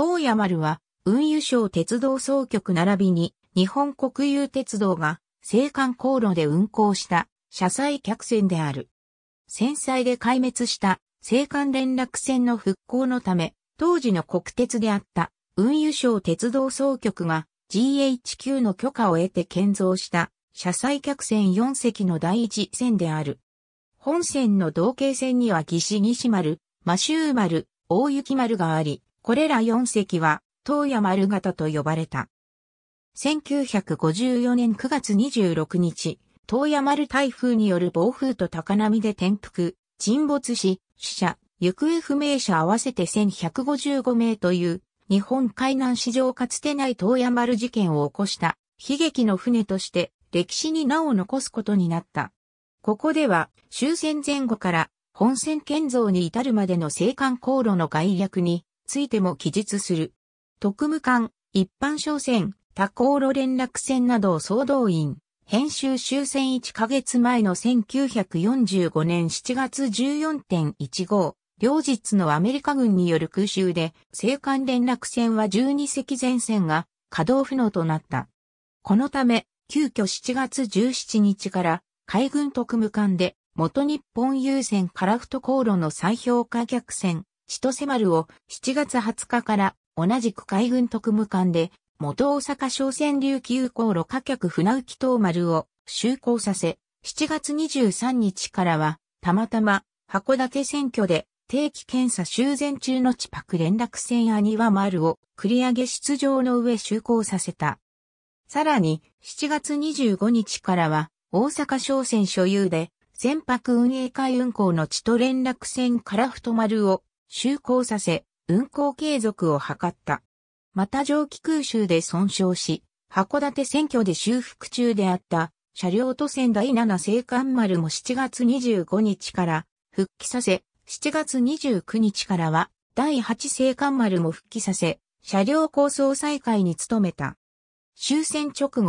東山丸は、運輸省鉄道総局並びに、日本国有鉄道が、青函航路で運行した、車載客船である。戦災で壊滅した、青函連絡船の復興のため、当時の国鉄であった、運輸省鉄道総局が、GHQ の許可を得て建造した、車載客船4隻の第一線である。本線の同型線には義士義丸、真州丸、大雪丸があり、これら4隻は、東野丸型と呼ばれた。1954年9月26日、東野丸台風による暴風と高波で転覆、沈没し、死者、行方不明者合わせて1155名という、日本海南史上かつてない東野丸事件を起こした悲劇の船として歴史に名を残すことになった。ここでは終戦前後から本線建造に至るまでの青函航路の概略についても記述する。特務艦、一般商船、多航路連絡船など総動員、編集終戦1ヶ月前の1945年7月14.15、両日のアメリカ軍による空襲で、青函連絡船は12隻前線が稼働不能となった。このため、急遽7月17日から海軍特務艦で元日本優先フト航路の再評価客船千歳丸を7月20日から同じく海軍特務艦で元大阪商船琉球港路下客船浮島丸を就航させ、7月23日からはたまたま函館選挙で定期検査修繕中の地泊連絡船アニワ丸を繰り上げ出場の上就航させた。さらに7月25日からは大阪商船所有で船舶運営会運航の地と連絡船カラフト丸を就航させ、運航継続を図った。また蒸気空襲で損傷し、函館選挙で修復中であった車両都線第7青函丸も7月25日から復帰させ、7月29日からは第8青函丸も復帰させ、車両構想再開に努めた。終戦直後、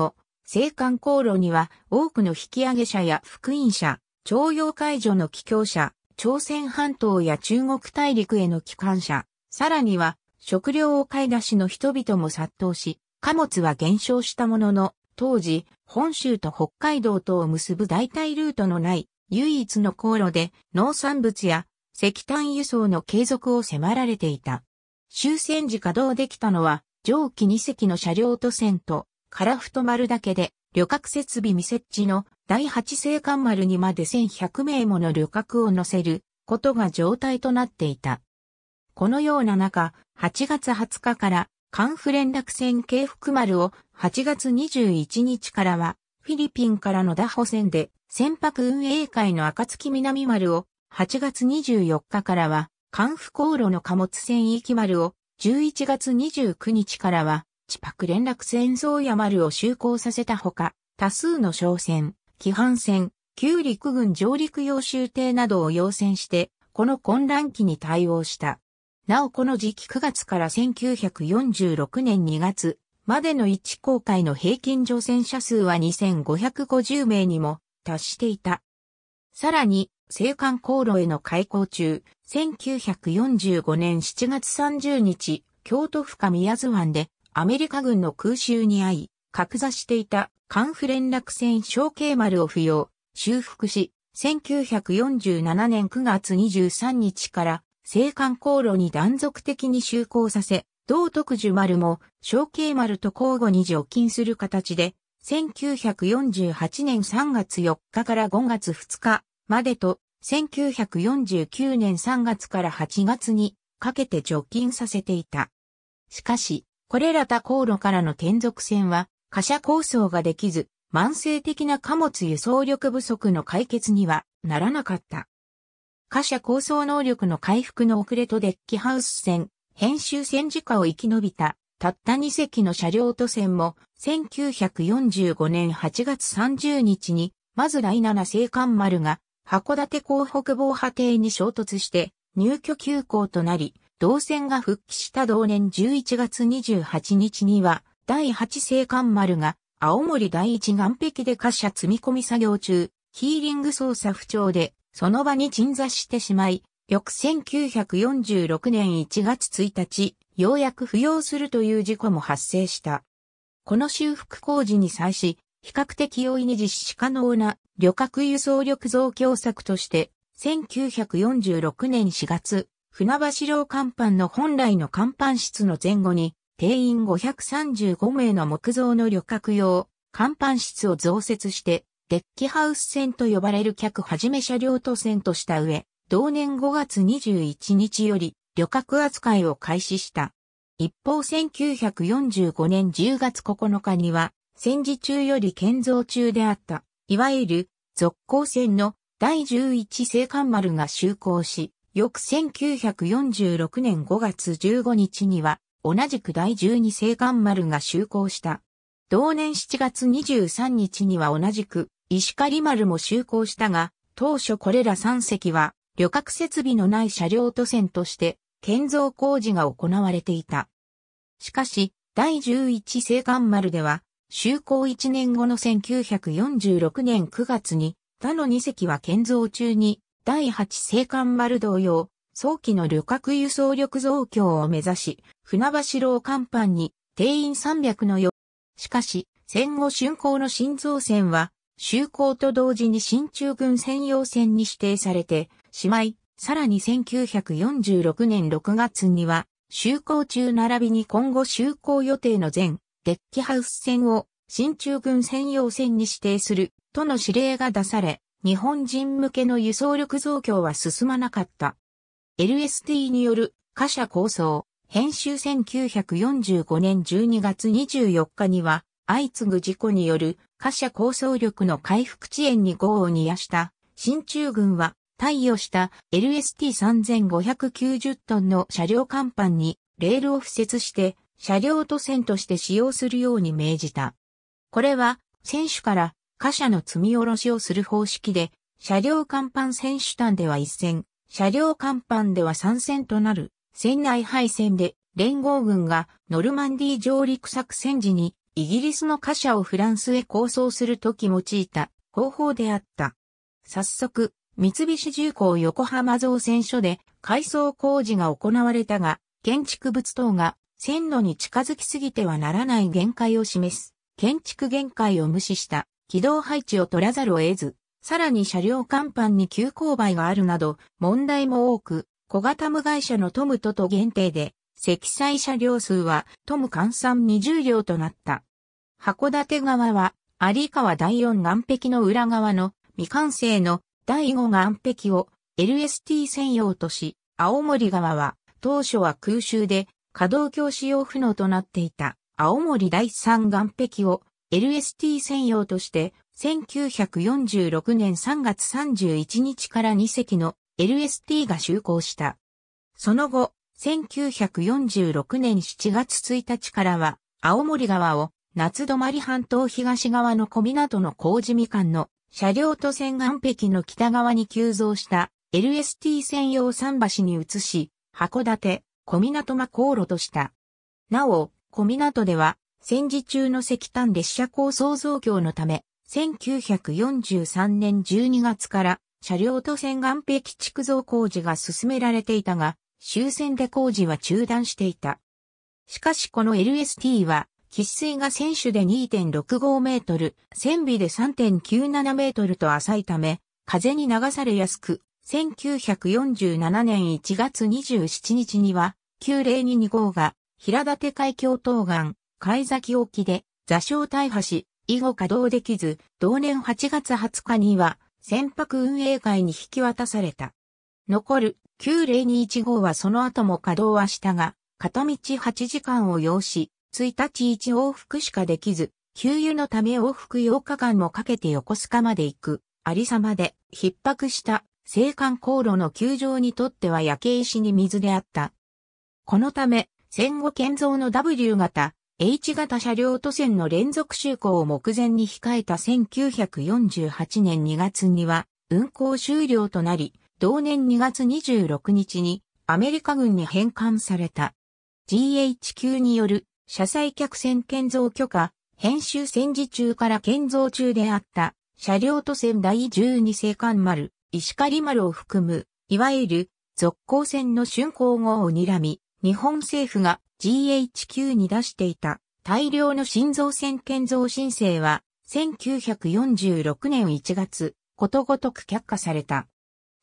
青函航路には多くの引き上げ者や福音者、徴用解除の帰郷者、朝鮮半島や中国大陸への帰還者、さらには食料を買い出しの人々も殺到し、貨物は減少したものの、当時、本州と北海道とを結ぶ代替ルートのない唯一の航路で農産物や石炭輸送の継続を迫られていた。終戦時稼働できたのは上記2隻の車両と線と、カラフト丸だけで旅客設備未設置の第8星艦丸にまで1100名もの旅客を乗せることが状態となっていた。このような中、8月20日からカ府連絡船慶福丸を8月21日からはフィリピンからの打歩船で船舶運営会の暁南丸を8月24日からはカ府航路の貨物船行き丸を11月29日からは地泊連絡船宗谷丸を就航させたほか多数の商船規範船、旧陸軍上陸用襲艇などを要請して、この混乱期に対応した。なおこの時期9月から1946年2月までの一航海の平均乗船者数は2550名にも達していた。さらに、青函航路への開港中、1945年7月30日、京都府下宮津湾でアメリカ軍の空襲に遭い、格座していた関府連絡船小慶丸を扶養、修復し、1947年9月23日から青函航路に断続的に就航させ、道徳樹丸も小慶丸と交互に除菌する形で、1948年3月4日から5月2日までと、1949年3月から8月にかけて除菌させていた。しかし、これら他航路からの転属船は、貨車構想ができず、慢性的な貨物輸送力不足の解決にはならなかった。貨車構想能力の回復の遅れとデッキハウス線、編集戦時下を生き延びた、たった2隻の車両都線も、1945年8月30日に、まず第7青函丸が、函館港北防波堤に衝突して、入居休校となり、同線が復帰した同年11月28日には、第8星艦丸が、青森第一岸壁で貨車積み込み作業中、ヒーリング操作不調で、その場に鎮座してしまい、翌1946年1月1日、ようやく浮揚するという事故も発生した。この修復工事に際し、比較的容易に実施可能な旅客輸送力増強策として、1946年4月、船橋楼甲板の本来の甲板室の前後に、定員535名の木造の旅客用、甲板室を増設して、デッキハウス船と呼ばれる客はじめ車両と船とした上、同年5月21日より旅客扱いを開始した。一方1945年10月9日には、戦時中より建造中であった、いわゆる、続行船の第11青函丸が就航し、翌1946年5月15日には、同じく第12青函丸が就航した。同年7月23日には同じく石狩丸も就航したが、当初これら3隻は旅客設備のない車両都線として建造工事が行われていた。しかし、第11青函丸では、就航1年後の1946年9月に他の2隻は建造中に第8青函丸同様、早期の旅客輸送力増強を目指し、船橋老甲板に定員300のよ。しかし、戦後竣工の新造船は、就航と同時に新中軍専用船に指定されて、しまい、さらに1946年6月には、就航中並びに今後就航予定の全、デッキハウス船を新中軍専用船に指定するとの指令が出され、日本人向けの輸送力増強は進まなかった。LST による貨車構想、編集1945年12月24日には、相次ぐ事故による貨車構想力の回復遅延に豪を煮やした、新中軍は、貸与した LST3590 トンの車両甲板にレールを付設して、車両都線として使用するように命じた。これは、選手から貨車の積み下ろしをする方式で、車両甲板選手団では一線、車両甲板では参戦となる船内配線で連合軍がノルマンディ上陸作戦時にイギリスの貨車をフランスへ構想するとき用いた方法であった。早速、三菱重工横浜造船所で改装工事が行われたが、建築物等が線路に近づきすぎてはならない限界を示す、建築限界を無視した軌道配置を取らざるを得ず、さらに車両甲板に急勾配があるなど、問題も多く、小型無会社のトムトと限定で、積載車両数はトム換算20両となった。函館側は、有川第4岸壁の裏側の未完成の第5岸壁を LST 専用とし、青森側は当初は空襲で稼働橋使用不能となっていた青森第3岸壁を LST 専用として1946年3月31日から2隻の LST が就航した。その後、1946年7月1日からは、青森側を夏泊半島東側の小港の工事未完の車両と船岸壁の北側に急増した LST 専用桟橋に移し、函館、小港間航路とした。なお、小港では、戦時中の石炭列車構想増強のため、1943年12月から車両と線岸壁築造工事が進められていたが、終戦で工事は中断していた。しかしこの LST は、喫水が選手で2.65メートル、船尾で3.97メートルと浅いため、風に流されやすく、1947年1月27日には、9 0二2号が、平立海峡東岸、海崎沖で、座礁大破し、以後稼働できず、同年8月20日には、船舶運営会に引き渡された。残る9021号はその後も稼働はしたが、片道8時間を要し、1日1往復しかできず、給油のため往復8日間もかけて横須賀まで行く、ありさまで、逼迫した青函航路の球場にとっては焼け石に水であった。このため、戦後建造の W 型 H 型車両都線の連続就航を目前に控えた1948年2月には運行終了となり、同年2月26日にアメリカ軍に返還された。GHQ による車載客船建造許可、編集戦時中から建造中であった車両都線第12世間丸、石狩丸を含む、いわゆる続行船の竣工後を睨み、日本政府が GHQ に出していた大量の新造船建造申請は1946年1月、ことごとく却下された。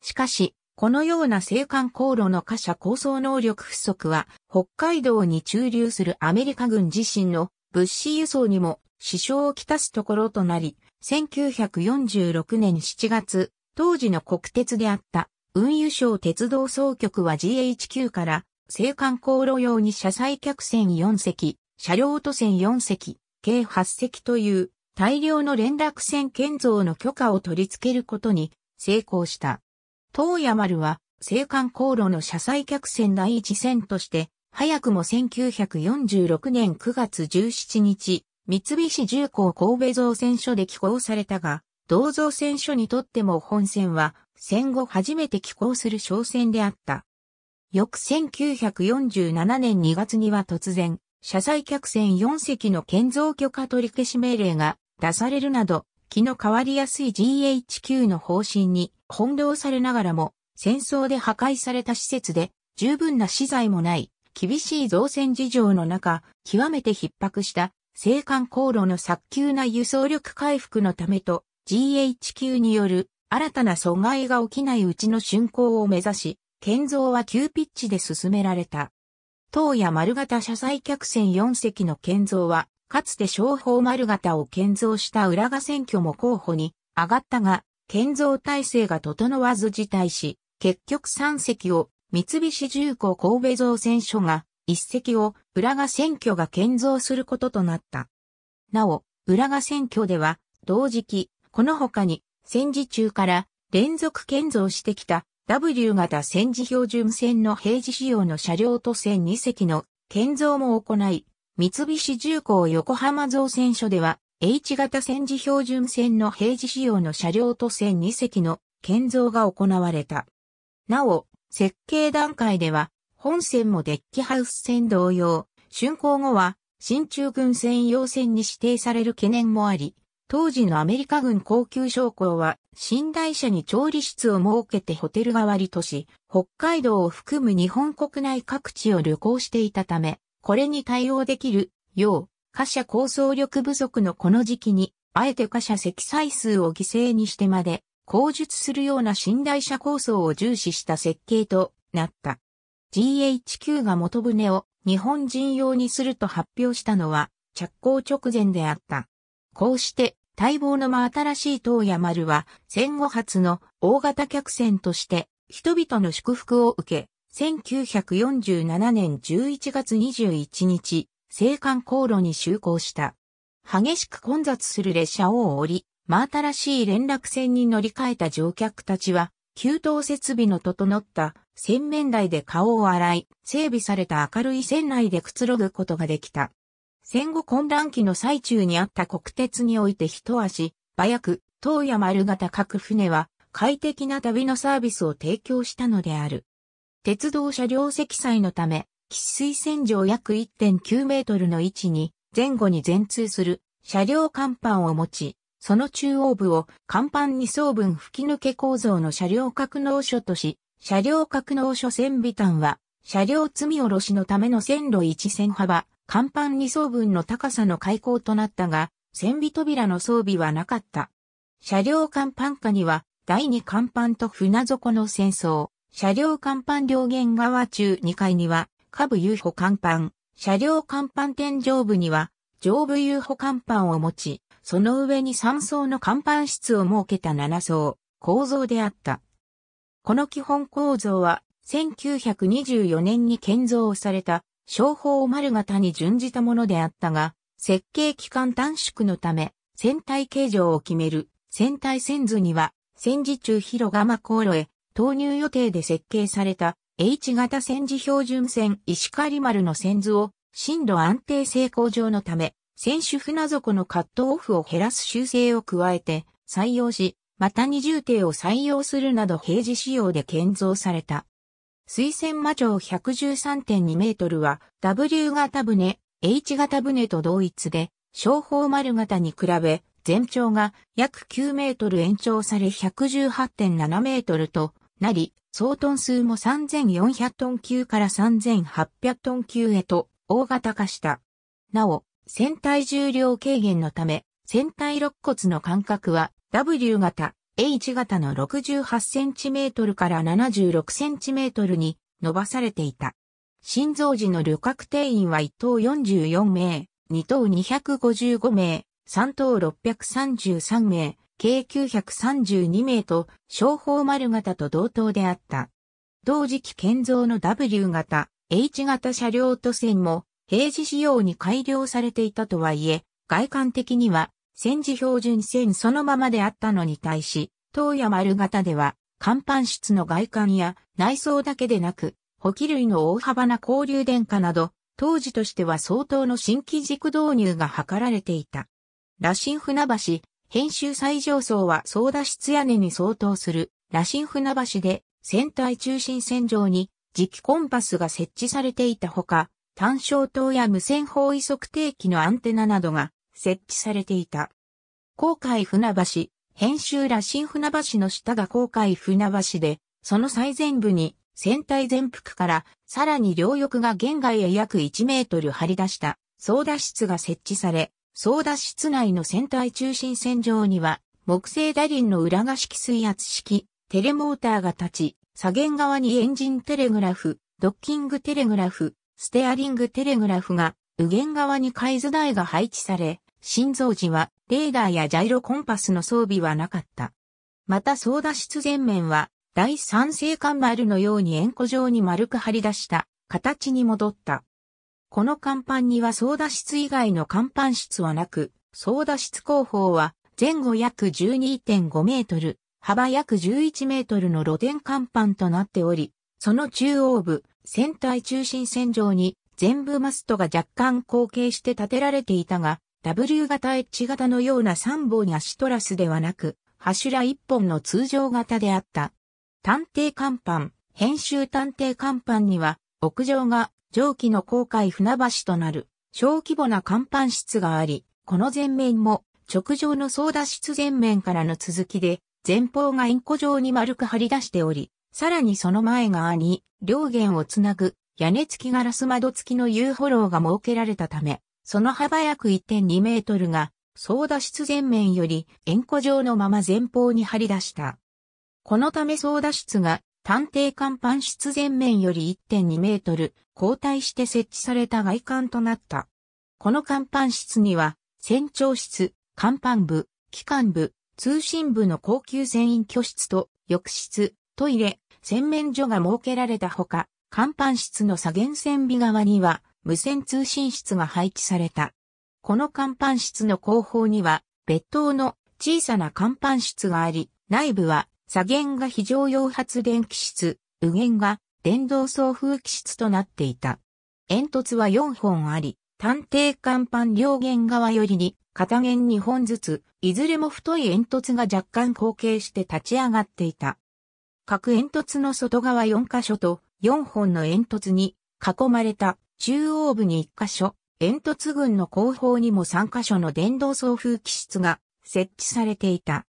しかし、このような青函航路の貨車構想能力不足は、北海道に駐留するアメリカ軍自身の物資輸送にも支障をきたすところとなり、1946年7月、当時の国鉄であった運輸省鉄道総局は GHQ から青函航路用に車載客船4隻、車両都船4隻、計8隻という大量の連絡船建造の許可を取り付けることに成功した。東山丸は青函航路の車載客船第一船として、早くも1946年9月17日、三菱重工神戸造船所で寄港されたが、同造船所にとっても本船は戦後初めて寄港する商船であった。翌1947年2月には突然、車載客船4隻の建造許可取り消し命令が出されるなど、気の変わりやすい GHQ の方針に翻弄されながらも、戦争で破壊された施設で十分な資材もない厳しい造船事情の中、極めて逼迫した青函航路の早急な輸送力回復のためと GHQ による新たな阻害が起きないうちの竣工を目指し、建造は急ピッチで進められた。東夜、丸型車載客船4隻の建造は、かつて商法丸型を建造した浦賀選挙も候補に上がったが、建造体制が整わず辞退し、結局3隻を三菱重工神戸造船所が、1隻を浦賀選挙が建造することとなった。なお、浦賀選挙では、同時期、この他に戦時中から連続建造してきた W 型戦時標準線の平時仕様の車両と線2隻の建造も行い、三菱重工横浜造船所では、H 型戦時標準線の平時仕様の車両と線2隻の建造が行われた。なお、設計段階では、本線もデッキハウス線同様、竣工後は、新中軍専用線に指定される懸念もあり、当時のアメリカ軍高級将校は寝台車に調理室を設けてホテル代わりとし、北海道を含む日本国内各地を旅行していたため、これに対応できるよう、貨車構想力不足のこの時期に、あえて貨車積載数を犠牲にしてまで、口述するような寝台車構想を重視した設計となった。GHQ が元船を日本人用にすると発表したのは着工直前であった。こうして待望の真新しい東屋丸は戦後初の大型客船として人々の祝福を受け、1947年11月21日、青函航路に就航した。激しく混雑する列車を降り、真新しい連絡船に乗り換えた乗客たちは、給湯設備の整った洗面台で顔を洗い、整備された明るい船内でくつろぐことができた。戦後混乱期の最中にあった国鉄において一足、早く、東や丸型各船は快適な旅のサービスを提供したのである。鉄道車両積載のため、喫水線上約1.9メートルの位置に前後に全通する車両甲板を持ち、その中央部を甲板2層分吹き抜け構造の車両格納所とし、車両格納所線尾端は車両積み下ろしのための線路1線幅甲板2層分の高さの開口となったが、船尾扉の装備はなかった。車両甲板下には、第2甲板と船底の戦争、車両甲板両舷側中2階には、下部遊歩甲板、車両甲板天井部には、上部遊歩甲板を持ち、その上に3層の甲板室を設けた7層、構造であった。この基本構造は、1924年に建造された商法丸型に準じたものであったが、設計期間短縮のため、船体形状を決める船体線図には、戦時中広釜航路へ投入予定で設計された H 型戦時標準船石狩丸の線図を震度安定性向上のため、船首船底のカットオフを減らす修正を加えて採用し、また二重艇を採用するなど平時仕様で建造された。水仙魔城113.2メートルは W 型船、H 型船と同一で、小砲丸型に比べ、全長が約9メートル延長され118.7メートルとなり、総トン数も3400トン級から3800トン級へと大型化した。なお、船体重量軽減のため、船体肋骨の間隔は W 型、H 型の 68cm から 76cm に伸ばされていた。心臓時の旅客定員は1等44名、2等255名、3等633名、計932名と、小方丸型と同等であった。同時期建造の W 型、H 型車両と線も、平時仕様に改良されていたとはいえ、外観的には戦時標準線そのままであったのに対し、東や丸型では、甲板室の外観や内装だけでなく、補給類の大幅な交流電化など、当時としては相当の新規軸導入が図られていた。羅針船橋、編集最上層は操舵室屋根に相当する羅針船橋で、船体中心線上に磁気コンパスが設置されていたほか、単焦灯や無線方位測定器のアンテナなどが設置されていた。航海船橋、編集羅針船橋の下が航海船橋で、その最前部に船体全幅からさらに両翼が玄外へ約1メートル張り出した操舵室が設置され、操舵室内の船体中心線上には木製リ輪の裏が式水圧式、テレモーターが立ち、左舷側にエンジンテレグラフ、ドッキングテレグラフ、ステアリングテレグラフが右舷側に海図台が配置され、心臓時は、レーダーやジャイロコンパスの装備はなかった。また操舵室前面は、第三星間丸のように円弧状に丸く張り出した形に戻った。この甲板には操舵室以外の甲板室はなく、操舵室後方は前後約12.5メートル、幅約11メートルの露天甲板となっており、その中央部、船体中心線上に全部マストが若干後傾して建てられていたが、W 型 H 型のような3本足トラスではなく、柱1本の通常型であった。探偵甲板、編集探偵甲板には、屋上が上記の航海船橋となる小規模な甲板室があり、この前面も直上の操舵室前面からの続きで、前方がインコ状に丸く張り出しており、さらにその前側に両弦をつなぐ屋根付きガラス窓付きの遊歩廊が設けられたため、その幅約1.2メートルが、操舵室前面より円弧状のまま前方に張り出した。このため操舵室が探偵甲板室前面より1.2メートル後退して設置された外観となった。この甲板室には、船長室、甲板部、機関部、通信部の高級船員居室と浴室、トイレ、洗面所が設けられたほか、甲板室の左舷船尾側には、無線通信室が配置された。この甲板室の後方には別棟の小さな甲板室があり、内部は左舷が非常用発電機室、右舷が電動送風機室となっていた。煙突は4本あり、探偵甲板両舷側よりに片舷2本ずつ、いずれも太い煙突が若干後傾して立ち上がっていた。各煙突の外側4箇所と4本の煙突に囲まれた中央部に1箇所、煙突群の後方にも3箇所の電動送風機室が設置されていた。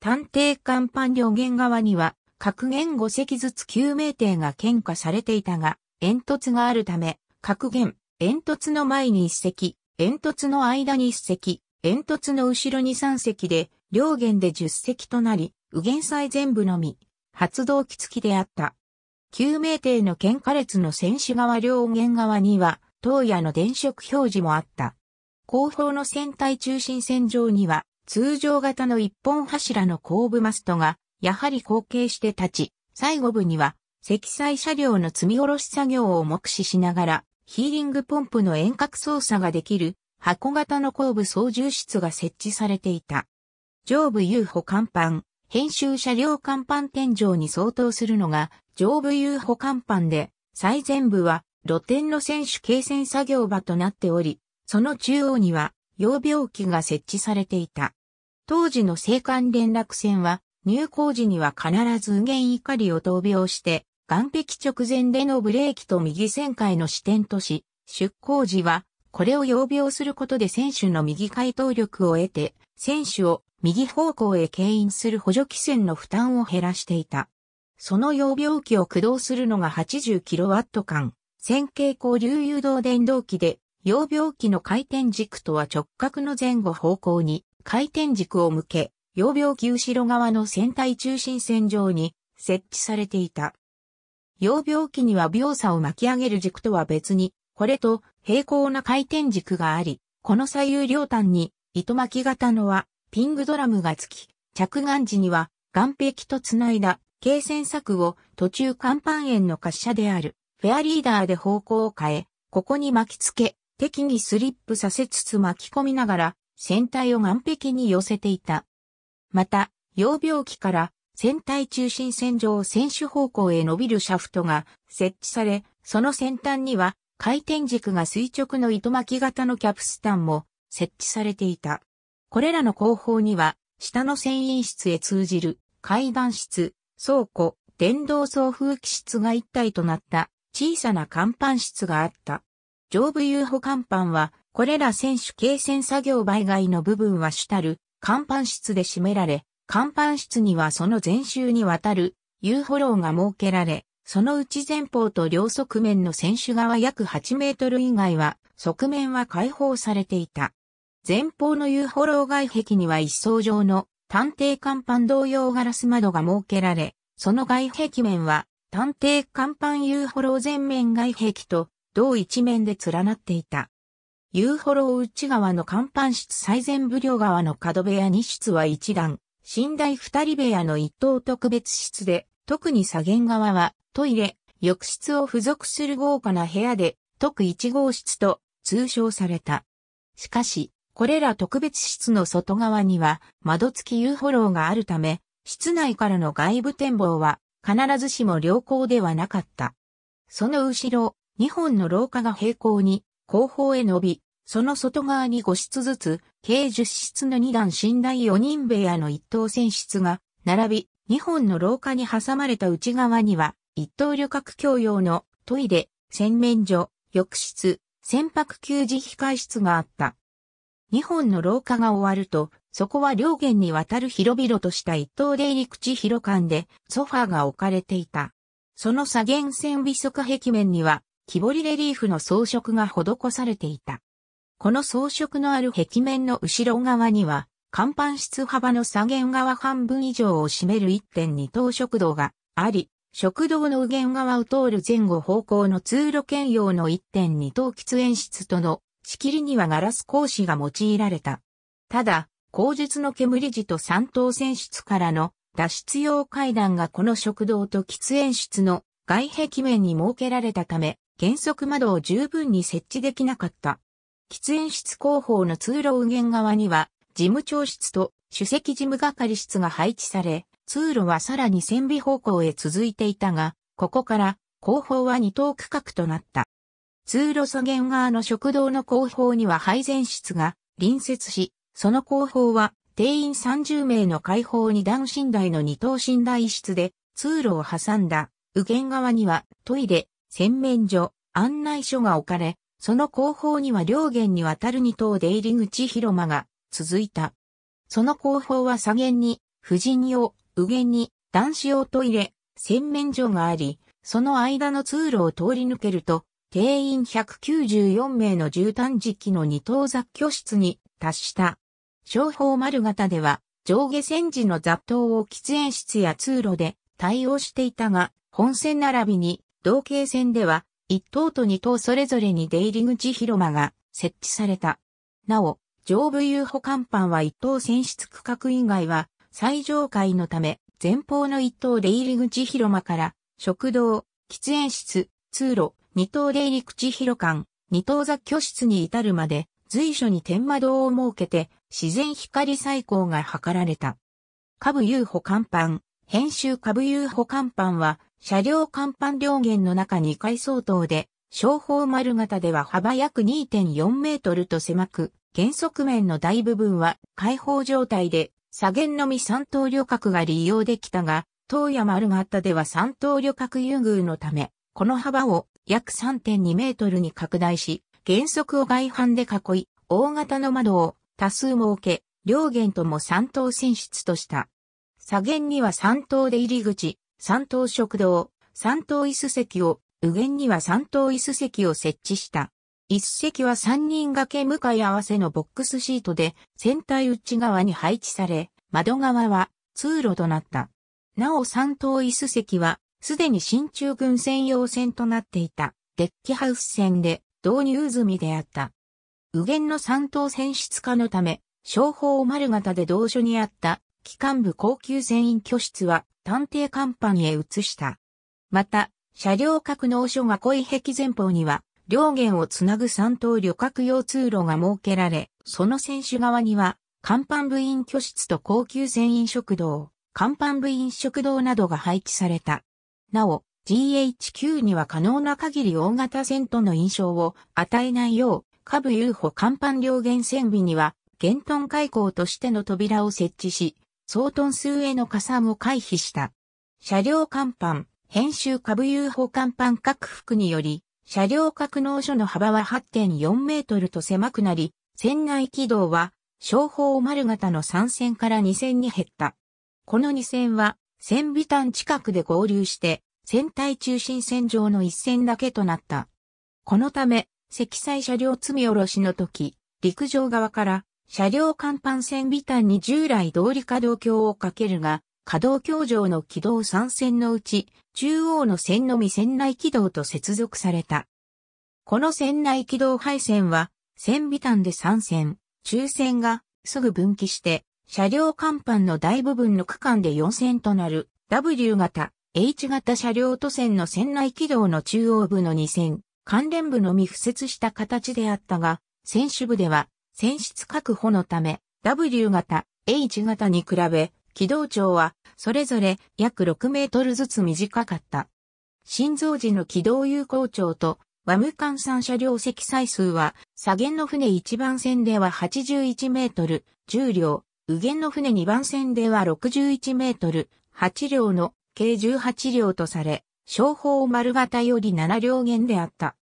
探偵艦板両舷側には、各言5隻ずつ救命艇が献花されていたが、煙突があるため、各言。煙突の前に1隻、煙突の間に1隻、煙突の後ろに3隻で、両弦で10隻となり、右舷祭全部のみ、発動機付きであった。救命艇の喧嘩列の戦士側両舷側には、東野の電飾表示もあった。後方の船体中心線上には、通常型の一本柱の後部マストが、やはり後継して立ち、最後部には、積載車両の積み下ろし作業を目視しながら、ヒーリングポンプの遠隔操作ができる、箱型の後部操縦室が設置されていた。上部遊歩甲板、編集車両甲板天井に相当するのが、上部遊歩甲板で、最前部は露天の選手形成作業場となっており、その中央には、曜病機が設置されていた。当時の青函連絡船は、入港時には必ず右舷怒りを闘病して、岸壁直前でのブレーキと右旋回の視点とし、出港時は、これを要病することで選手の右回答力を得て、選手を右方向へ牽引する補助機船の負担を減らしていた。その容病器を駆動するのが 80kW 間、線形交流誘導電動機で、容病器の回転軸とは直角の前後方向に回転軸を向け、容病器後ろ側の船体中心線上に設置されていた。容病器には秒差を巻き上げる軸とは別に、これと平行な回転軸があり、この左右両端に糸巻き型のはピングドラムがつき、着岸時には岸壁とつないだ軽戦策を途中甲板炎の滑車であるフェアリーダーで方向を変え、ここに巻き付け、敵にスリップさせつつ巻き込みながら、船体を岸壁に寄せていた。また、用病機から船体中心線上選手方向へ伸びるシャフトが設置され、その先端には回転軸が垂直の糸巻き型のキャプスタンも設置されていた。これらの後方には、下の船員室へ通じる階段室、倉庫、電動送風機室が一体となった小さな甲板室があった。上部遊歩甲板は、これら選手形線作業売買の部分は主たる甲板室で占められ、甲板室にはその全周にわたる遊歩廊が設けられ、そのうち前方と両側面の選手側約8メートル以外は、側面は開放されていた。前方の遊歩廊外壁には一層上の探偵甲板同様ガラス窓が設けられ、その外壁面は探偵甲板ユーォロー全面外壁と同一面で連なっていた。ユーォロー内側の甲板室最前部両側の角部屋2室は一段、寝台二人部屋の一等特別室で、特に左舷側はトイレ、浴室を付属する豪華な部屋で、特1号室と通称された。しかし、これら特別室の外側には窓付き遊歩廊があるため、室内からの外部展望は必ずしも良好ではなかった。その後ろ、2本の廊下が平行に後方へ伸び、その外側に5室ずつ、計10室の2段寝台4人部屋の1等船室が並び、2本の廊下に挟まれた内側には、1等旅客共用のトイレ、洗面所、浴室、船舶給仕控室があった。2本の廊下が終わると、そこは両舷にわたる広々とした一等出入り口広間でソファーが置かれていた。その左舷線美速壁面には木彫りレリーフの装飾が施されていた。この装飾のある壁面の後ろ側には、甲板室幅の左舷側半分以上を占める1.2等食堂があり、食堂の右舷側を通る前後方向の通路兼用の1.2等喫煙室との仕切りにはガラス格子が用いられた。ただ、口述の煙時と三等船室からの脱出用階段がこの食堂と喫煙室の外壁面に設けられたため、原則窓を十分に設置できなかった。喫煙室後方の通路右舷側には、事務長室と主席事務係室が配置され、通路はさらに線尾方向へ続いていたが、ここから後方は二等区画となった。通路左舷側の食堂の後方には配膳室が隣接し、その後方は定員30名の開放に男寝台の二等寝台室で通路を挟んだ右舷側にはトイレ、洗面所、案内所が置かれ、その後方には両舷にわたる二等出入り口広間が続いた。その後方は左舷に、婦人用、右舷に、男子用トイレ、洗面所があり、その間の通路を通り抜けると、定員194名の絨毯期の二等雑居室に達した。商法丸型では上下線時の雑踏を喫煙室や通路で対応していたが、本線並びに同型線では1等と2等それぞれに出入り口広間が設置された。なお、上部遊歩甲板は1等選出区画以外は最上階のため、前方の1等出入り口広間から食堂、喫煙室、通路、二刀出入り口広間、二刀座居室に至るまで随所に天窓を設けて自然光採光が図られた。下部遊歩甲板、編集下部遊歩甲板は車両甲板両弦の中2階相当で、小方丸型では幅約2.4メートルと狭く、原則面の大部分は開放状態で、左舷のみ三等旅客が利用できたが、東山丸型では三等旅客優遇のため、この幅を約3.2メートルに拡大し、原則を外反で囲い、大型の窓を多数設け、両弦とも三等選出とした。左弦には三等で入り口、三等食堂、三等椅子席を、右弦には三等椅子席を設置した。一席は三人掛け向かい合わせのボックスシートで、船体内側に配置され、窓側は通路となった。なお三等椅子席はすでに新中軍専用線となっていたデッキハウス船で導入済みであった。右舷の三等船出化のため、商法丸型で同所にあった機関部高級船員居室は探偵甲板へ移した。また、車両格納所が濃い壁前方には、両舷をつなぐ三等旅客用通路が設けられ、その選手側には、甲板部員居室と高級船員食堂、甲板部員食堂などが配置された。なお、GHQ には可能な限り大型船との印象を与えないよう、下部 UFO 甲板両舷船尾には、原トン開口としての扉を設置し、総トン数への加算を回避した。車両甲板、編集下部 UFO 甲板各幅により、車両格納所の幅は8.4メートルと狭くなり、船内軌道は、小砲丸型の3線から2線に減った。この2線は、千尾炭近くで合流して、船体中心線上の一線だけとなった。このため、積載車両積み下ろしの時、陸上側から車両甲板線尾端に従来通り稼働橋をかけるが、稼働橋上の軌道3線のうち、中央の線のみ船内軌道と接続された。この船内軌道配線は、線尾端で3線、中線がすぐ分岐して、車両甲板の大部分の区間で4線となる W 型、H 型車両都線の船内軌道の中央部の2線、関連部のみ付設した形であったが、選手部では、選室確保のため、W 型、H 型に比べ、軌道長は、それぞれ約6メートルずつ短かった。心臓時の軌道有効長と、和無換算車両積載数は、左舷の船一番線では81メートル、重量右舷の船2番線では61メートル、8両の計18両とされ、商法丸型より7両減であった。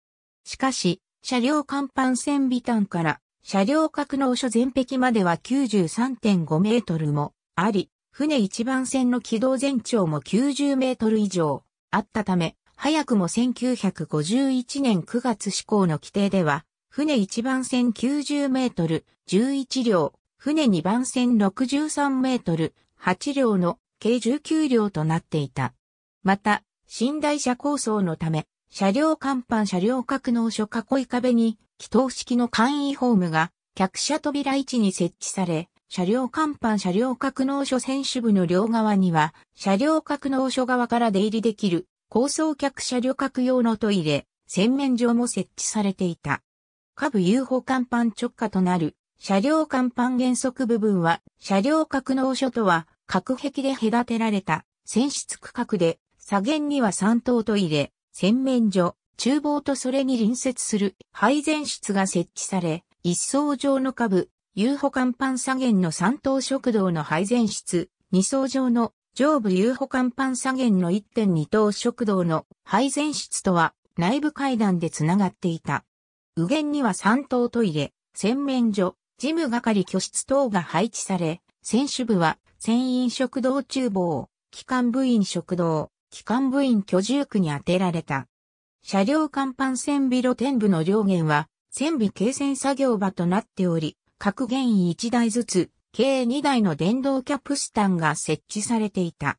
しかし、車両甲板線尾端から車両格納所全壁までは93.5メートルもあり、船1番線の軌道全長も90メートル以上あったため、早くも1951年9月施行の規定では、船1番線90メートル、11両、船2番線63メートル、8両の計19両となっていた。また、寝台車構想のため、車両甲板車両格納所囲い壁に、祈祷式の簡易ホームが、客車扉位置に設置され、車両甲板車両格納所選手部の両側には、車両格納所側から出入りできる、高層客車旅客用のトイレ、洗面所も設置されていた。下部 UFO 甲板直下となる車両甲板原則部分は、車両格納所とは、隔壁で隔てられた、船出区画で、左舷には三等トイレ、洗面所、厨房とそれに隣接する配膳室が設置され、一層上の下部、遊歩甲板左舷の三等食堂の配膳室、二層上の上部遊歩甲板左舷の1.2等食堂の配膳室とは内部階段でつながっていた。右舷には三等トイレ、洗面所、事務係居室等が配置され、選手部は、船員食堂厨房、機関部員食堂、機関部員居住区に当てられた。車両甲板船尾露天部の両舷は、船尾軽線作業場となっており、各原1台ずつ、計2台の電動キャプスタンが設置されていた。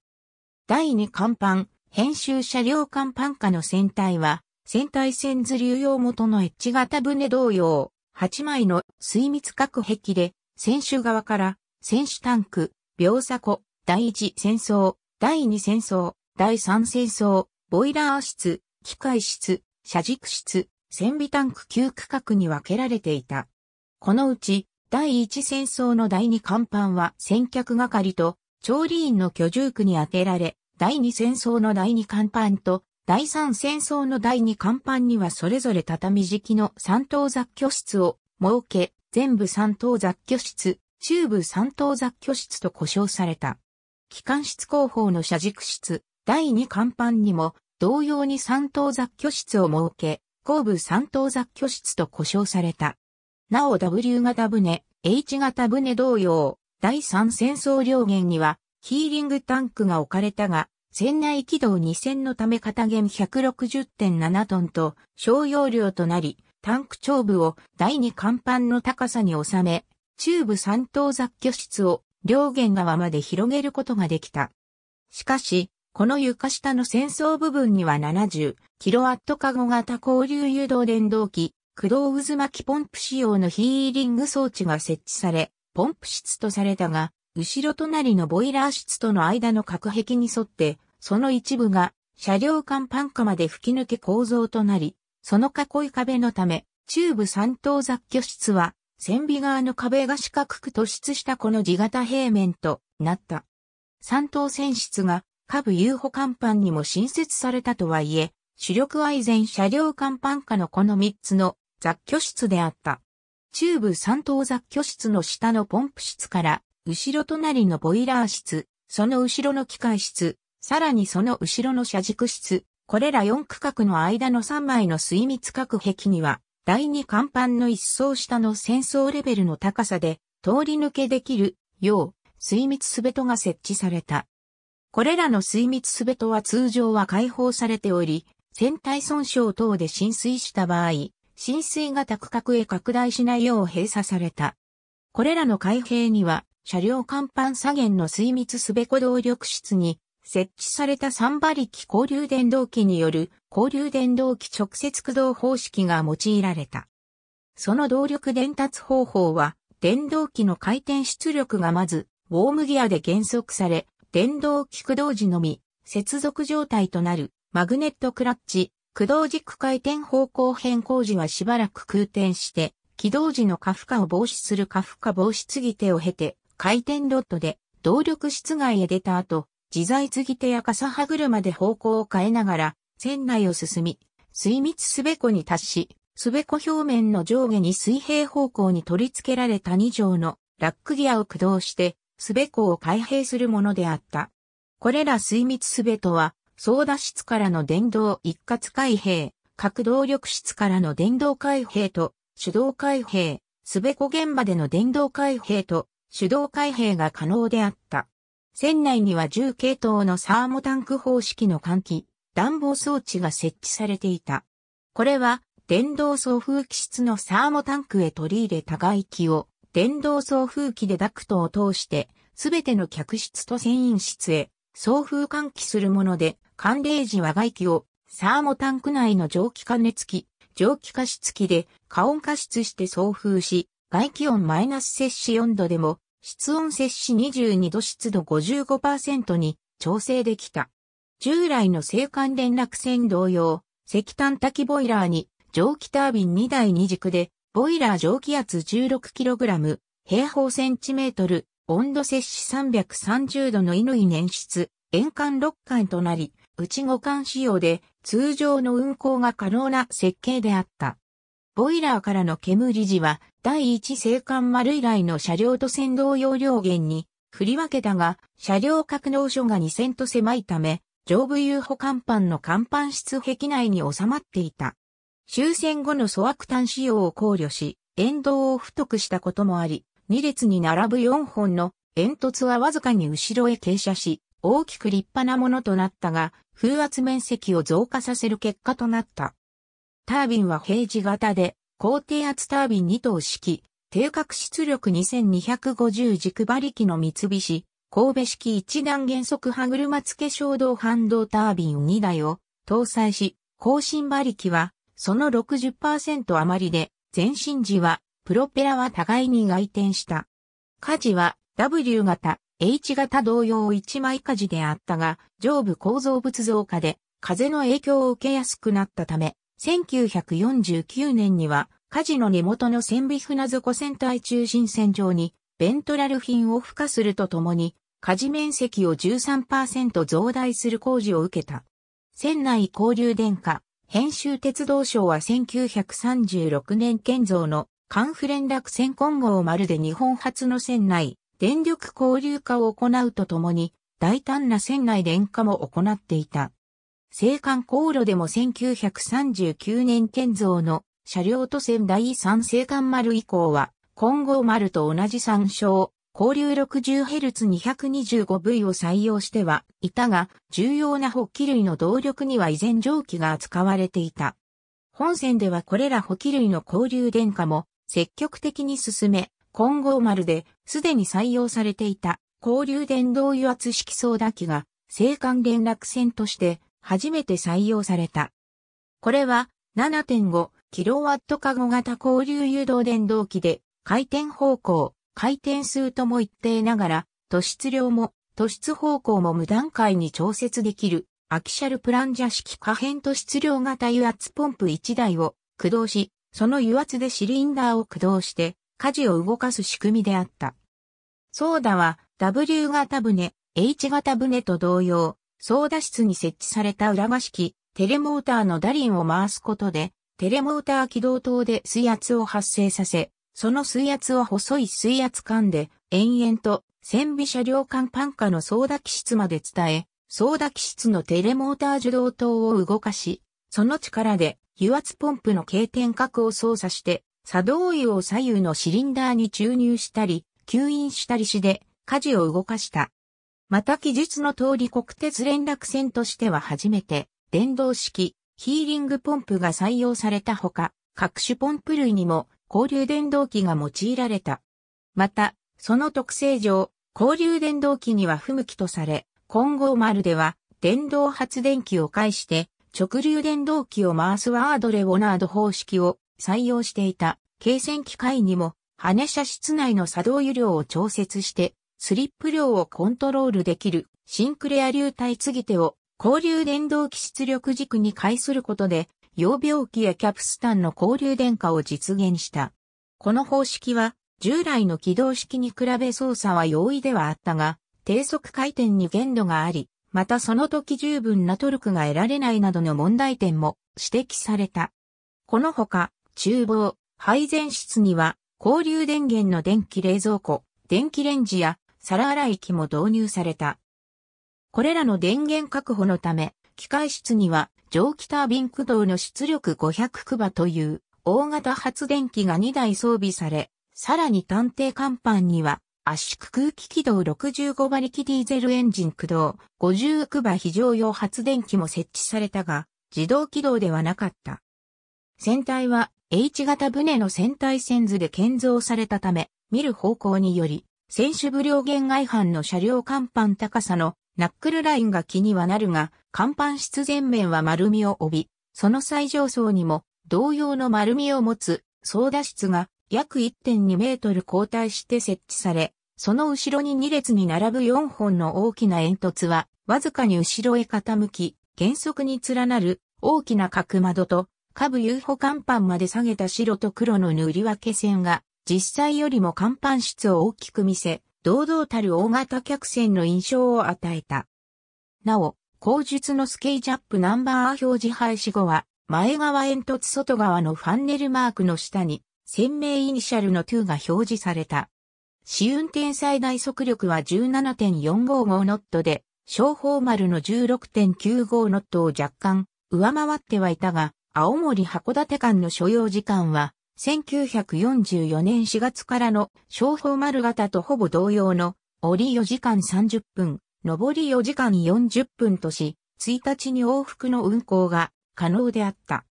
第2甲板、編集車両甲板下の船体は、船体線図流用元のエッジ型船同様、8枚の水密隔壁で、選手側から、選手タンク、秒鎖庫、第一戦争、第二戦争、第三戦争、ボイラー室、機械室、車軸室、戦備タンク9区画に分けられていた。このうち、第一戦争の第二甲板は戦客係と、調理員の居住区に当てられ、第二戦争の第二甲板と、第三戦争の第二甲板にはそれぞれ畳敷きの三等雑居室を設け、全部三等雑居室、中部三等雑居室と呼称された。機関室後方の車軸室、第二甲板にも同様に三等雑居室を設け、後部三等雑居室と呼称された。なお W 型船、H 型船同様、第三戦争両舷にはヒーリングタンクが置かれたが、船内軌道2000のため片減160.7トンと小容量となり、タンク長部を第2甲板の高さに収め、中部三等雑居室を両舷側まで広げることができた。しかし、この床下の戦争部分には 70kW カゴ型交流誘導電動機、駆動渦巻きポンプ仕様のヒーリング装置が設置され、ポンプ室とされたが、後ろ隣のボイラー室との間の隔壁に沿って、その一部が車両間パン下まで吹き抜け構造となり、その囲い壁のため、中部三等雑居室は、線尾側の壁が四角く突出したこの地型平面となった。三等船室が下部遊歩甲板にも新設されたとはいえ、主力愛前車両甲板下のこの3つの雑居室であった。中部三等雑居室の下のポンプ室から後ろ隣のボイラー室、その後ろの機械室、さらにその後ろの車軸室、これら4区画の間の3枚の水密隔壁には、第2甲板の一層下の戦争レベルの高さで通り抜けできるよう水密すべとが設置された。これらの水密すべとは通常は解放されており、船体損傷等で浸水した場合、浸水型区画へ拡大しないよう閉鎖された。これらの開閉には、車両甲板左舷の水密すべこ動力室に、設置された3馬力交流電動機による交流電動機直接駆動方式が用いられた。その動力伝達方法は、電動機の回転出力がまず、ウォームギアで減速され、電動機駆動時のみ、接続状態となる、マグネットクラッチ、駆動軸回転方向変更時はしばらく空転して、起動時の過負荷を防止する過負荷防止継ぎ手を経て、回転ロッドで動力室外へ出た後、自在継ぎ手や傘歯車で方向を変えながら、船内を進み、水密すべこに達し、すべこ表面の上下に水平方向に取り付けられた2畳のラックギアを駆動して、すべこを開閉するものであった。これら水密すべとは、操舵室からの電動一括開閉、核動力室からの電動開閉と、手動開閉、すべこ現場での電動開閉と手動開閉が可能であった。船内には重系統のサーモタンク方式の換気、暖房装置が設置されていた。これは、電動送風機室のサーモタンクへ取り入れた外気を、電動送風機でダクトを通して、すべての客室と船員室へ、送風換気するもので、寒冷時は外気を、サーモタンク内の蒸気加熱器、蒸気加湿器で加温加湿して送風し、外気温マイナス摂氏4度でも、室温摂氏22度湿度55%に調整できた。従来の青函連絡船同様、石炭滝ボイラーに蒸気タービン2台2軸で、ボイラー蒸気圧 16kg、平方センチメートル、温度摂氏330度の乾燃室、円管6管となり、内5管仕様で通常の運行が可能な設計であった。ボイラーからの煙時は第一青函丸以来の車両と先導容量源に振り分けたが、車両格納所が2000と狭いため、上部遊歩甲板の甲板室壁内に収まっていた。終戦後の粗悪炭使用を考慮し、沿道を太くしたこともあり、2列に並ぶ4本の煙突はわずかに後ろへ傾斜し、大きく立派なものとなったが、風圧面積を増加させる結果となった。タービンは平時型で、高低圧タービン2頭式、定格出力2250軸馬力の三菱、神戸式一段減速歯車付け衝動反動タービン2台を搭載し、更新馬力はその60%余りで、前進時はプロペラは互いに外転した。火事は W 型 H 型同様一枚火事であったが、上部構造物増加で風の影響を受けやすくなったため、1949年には火事の根元の線尾船底船体中心線上にベントラル品を付加するとともに、火事面積を13%増大する工事を受けた。船内交流電化、編集鉄道省は1936年建造のカンフ連絡船混合丸で日本初の船内電力交流化を行うとともに、大胆な船内電化も行っていた。青函航路でも1939年建造の車両都線第3青函丸以降は、混合丸と同じ参照、交流 60Hz225V を採用してはいたが、重要な補給類の動力には依然蒸気が扱われていた。本線ではこれら補給類の交流電化も積極的に進め、混合丸ですでに採用されていた交流電動油圧式操舵機が青函連絡船として初めて採用された。これは 7.5kW カゴ型交流誘導電動機で回転方向、回転数とも一定ながら突出量も突出方向も無段階に調節できるアキシャルプランジャ式可変突出量型油圧ポンプ1台を駆動し、その油圧でシリンダーを駆動して舵を動かす仕組みであった。ソーダは W 型船、H 型船と同様、ソーダ室に設置された裏和式、テレモーターのダリンを回すことで、テレモーター起動灯で水圧を発生させ、その水圧を細い水圧管で延々と船尾車両間パンカのソーダ機室まで伝え、ソーダ機室のテレモーター受動灯を動かし、その力で油圧ポンプの経点角を操作して作動油を左右のシリンダーに注入したり、吸引したりしで、舵を動かした。また記述の通り国鉄連絡船としては初めて、電動式、ヒーリングポンプが採用されたほか、各種ポンプ類にも、交流電動機が用いられた。また、その特性上、交流電動機には不向きとされ、今後丸では、電動発電機を介して、直流電動機を回すワードレオナード方式を採用していた軽戦機械にも、羽車室内の作動油量を調節して、スリップ量をコントロールできるシンクレア流体継ぎ手を交流電動機出力軸に介することで、溶病機やキャプスタンの交流電化を実現した。この方式は、従来の起動式に比べ操作は容易ではあったが、低速回転に限度があり、またその時十分なトルクが得られないなどの問題点も指摘された。このほか、厨房、配膳室には、交流電源の電気冷蔵庫、電気レンジや皿洗い機も導入された。これらの電源確保のため、機械室には蒸気タービン駆動の出力500クバという大型発電機が2台装備され、さらに探偵甲板には圧縮空気軌道65馬力ディーゼルエンジン駆動50クバ非常用発電機も設置されたが、自動軌道ではなかった。船体は H 型船の船体線図で建造されたため、見る方向により、選手不良限外班の車両甲板高さのナックルラインが気にはなるが、甲板室前面は丸みを帯び、その最上層にも同様の丸みを持つ操舵室が約1.2メートル交代して設置され、その後ろに2列に並ぶ4本の大きな煙突は、わずかに後ろへ傾き、原則に連なる大きな角窓と下部遊歩甲板まで下げた白と黒の塗り分け線が、実際よりも甲板室を大きく見せ、堂々たる大型客船の印象を与えた。なお、後述のスケイジャップナンバー表示廃止後は、前側煙突外側のファンネルマークの下に、鮮明イニシャルの2が表示された。試運転最大速力は17.455ノットで、小砲丸の16.95ノットを若干上回ってはいたが、青森函館間の所要時間は、1944年4月からの商法丸型とほぼ同様の、折4時間30分、上り4時間40分とし、1日に往復の運行が可能であった。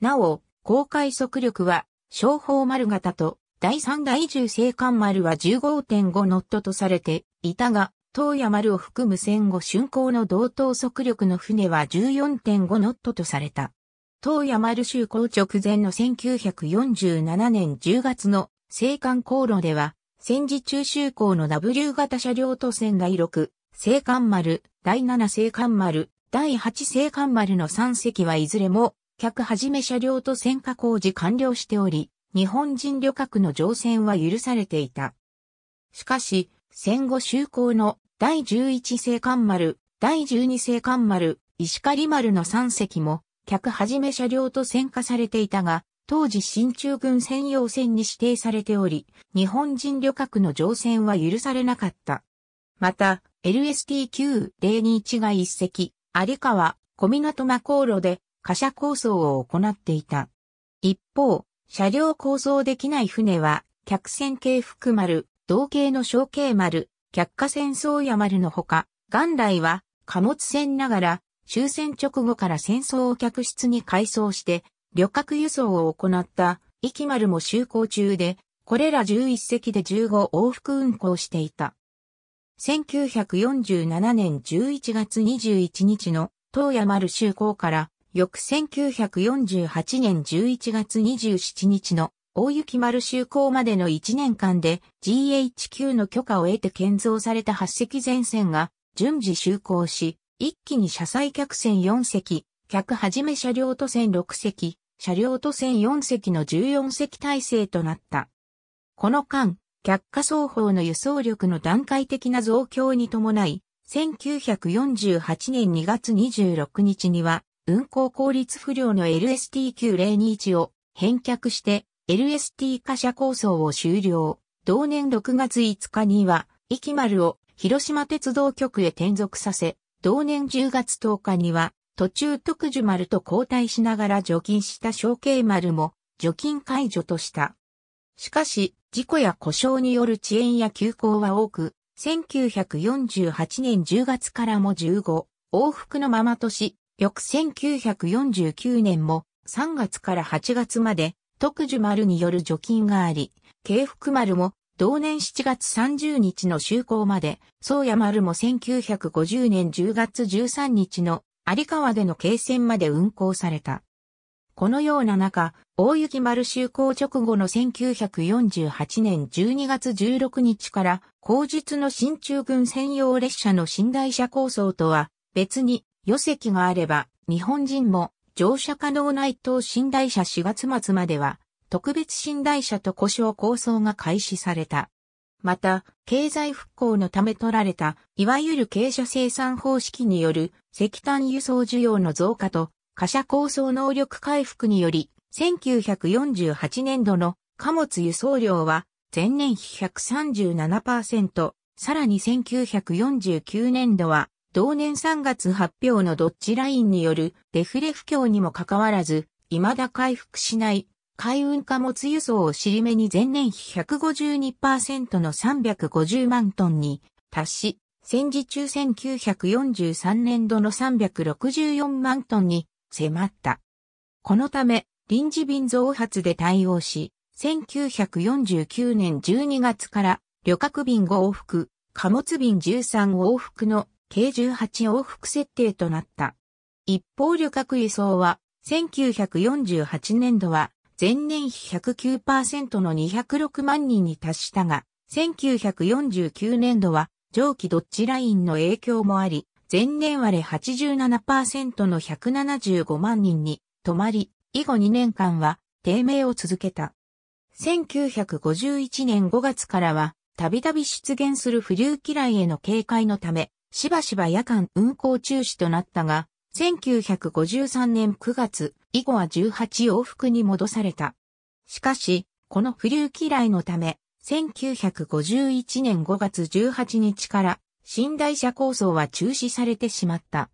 なお、航海速力は、商法丸型と第3代重生艦丸は15.5ノットとされていたが、東野丸を含む戦後竣工の同等速力の船は14.5ノットとされた。東山ル州港直前の1947年10月の青函航路では、戦時中州港の W 型車両都船第6、青函丸、第7青函丸、第8青函丸の3隻はいずれも、客はじめ車両と船加工事完了しており、日本人旅客の乗船は許されていた。しかし、戦後就航の第11青函丸、第12青函丸、石狩丸の3隻も客はじめ車両と選火されていたが、当時新中軍専用船に指定されており、日本人旅客の乗船は許されなかった。また、l s t q 0 2が一隻、有川、小港真航路で、貨車構想を行っていた。一方、車両構想できない船は、客船系福丸、同系の小系丸、客貨船宗谷丸のほか、元来は貨物船ながら、終戦直後から戦争を客室に改装して、旅客輸送を行った、イキマも就航中で、これら11隻で15往復運航していた。1947年11月21日の東山丸就航から、翌1948年11月27日の大雪丸就航までの1年間で GHQ の許可を得て建造された8隻前線が順次就航し、一気に車載客船4隻、客はじめ車両と船6隻、車両と船4隻の14隻体制となった。この間、客下双方の輸送力の段階的な増強に伴い、1948年2月26日には、運行効率不良の LST9021 を返却して LST 貨車構想を終了。同年6月5日には、駅丸を広島鉄道局へ転属させ、同年10月10日には、途中特殊丸と交代しながら除菌した小径丸も除菌解除とした。しかし、事故や故障による遅延や休校は多く、1948年10月からも15往復のままとし、翌1949年も3月から8月まで特殊丸による除菌があり、慶福丸も同年7月30日の就航まで、宗谷丸も1950年10月13日の有川での継戦まで運行された。このような中、大雪丸就航直後の1948年12月16日から、後日の新中軍専用列車の寝台車構想とは、別に、余席があれば、日本人も乗車可能な一等寝台車4月末までは、特別寝台車と故障構想が開始された。また、経済復興のため取られた、いわゆる傾斜生産方式による石炭輸送需要の増加と、貨車構想能力回復により、1948年度の貨物輸送量は前年比137%、さらに1949年度は同年3月発表のドッジラインによるデフレ不況にもかかわらず、未だ回復しない海運貨物輸送を尻目に前年比152%の350万トンに達し、戦時中1943年度の364万トンに迫った。このため、臨時便増発で対応し、1949年12月から旅客便5往復、貨物便13往復の計18往復設定となった。一方旅客輸送は1948年度は前年比109%の206万人に達したが、1949年度は上記ドッジラインの影響もあり、前年割れ87%の175万人に止まり、以後2年間は低迷を続けた。1951年5月からは、たびたび出現する不流嫌いへの警戒のため、しばしば夜間運行中止となったが、1953年9月、以後は18往復に戻された。しかし、この不流嫌いのため、1951年5月18日から新台車構想は中止されてしまった。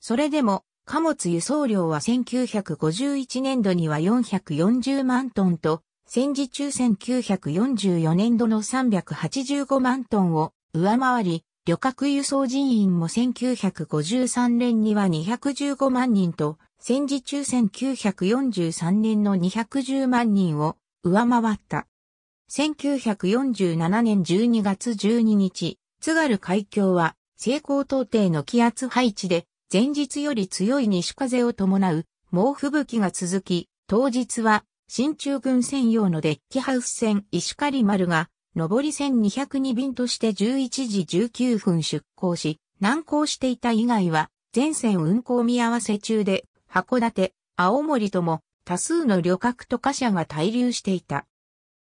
それでも、貨物輸送量は1951年度には440万トンと、戦時中1944年度の385万トンを上回り、旅客輸送人員も1953年には215万人と戦時中1943年の210万人を上回った。1947年12月12日、津軽海峡は西高東低の気圧配置で前日より強い西風を伴う猛吹雪が続き、当日は新中軍専用のデッキハウス船石狩丸が上り線202便として11時19分出港し、難航していた以外は全線運行見合わせ中で函館、青森とも多数の旅客と貨車が滞留していた。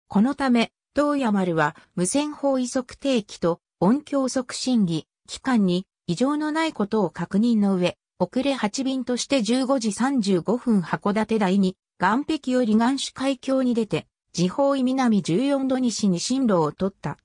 このため、東山丸は無線法移測定器と音響促進儀、機関に異常のないことを確認の上、遅れ8便として15時35分函館台に、岸壁より岸主海峡に出て、地方以南14度西に進路を取った。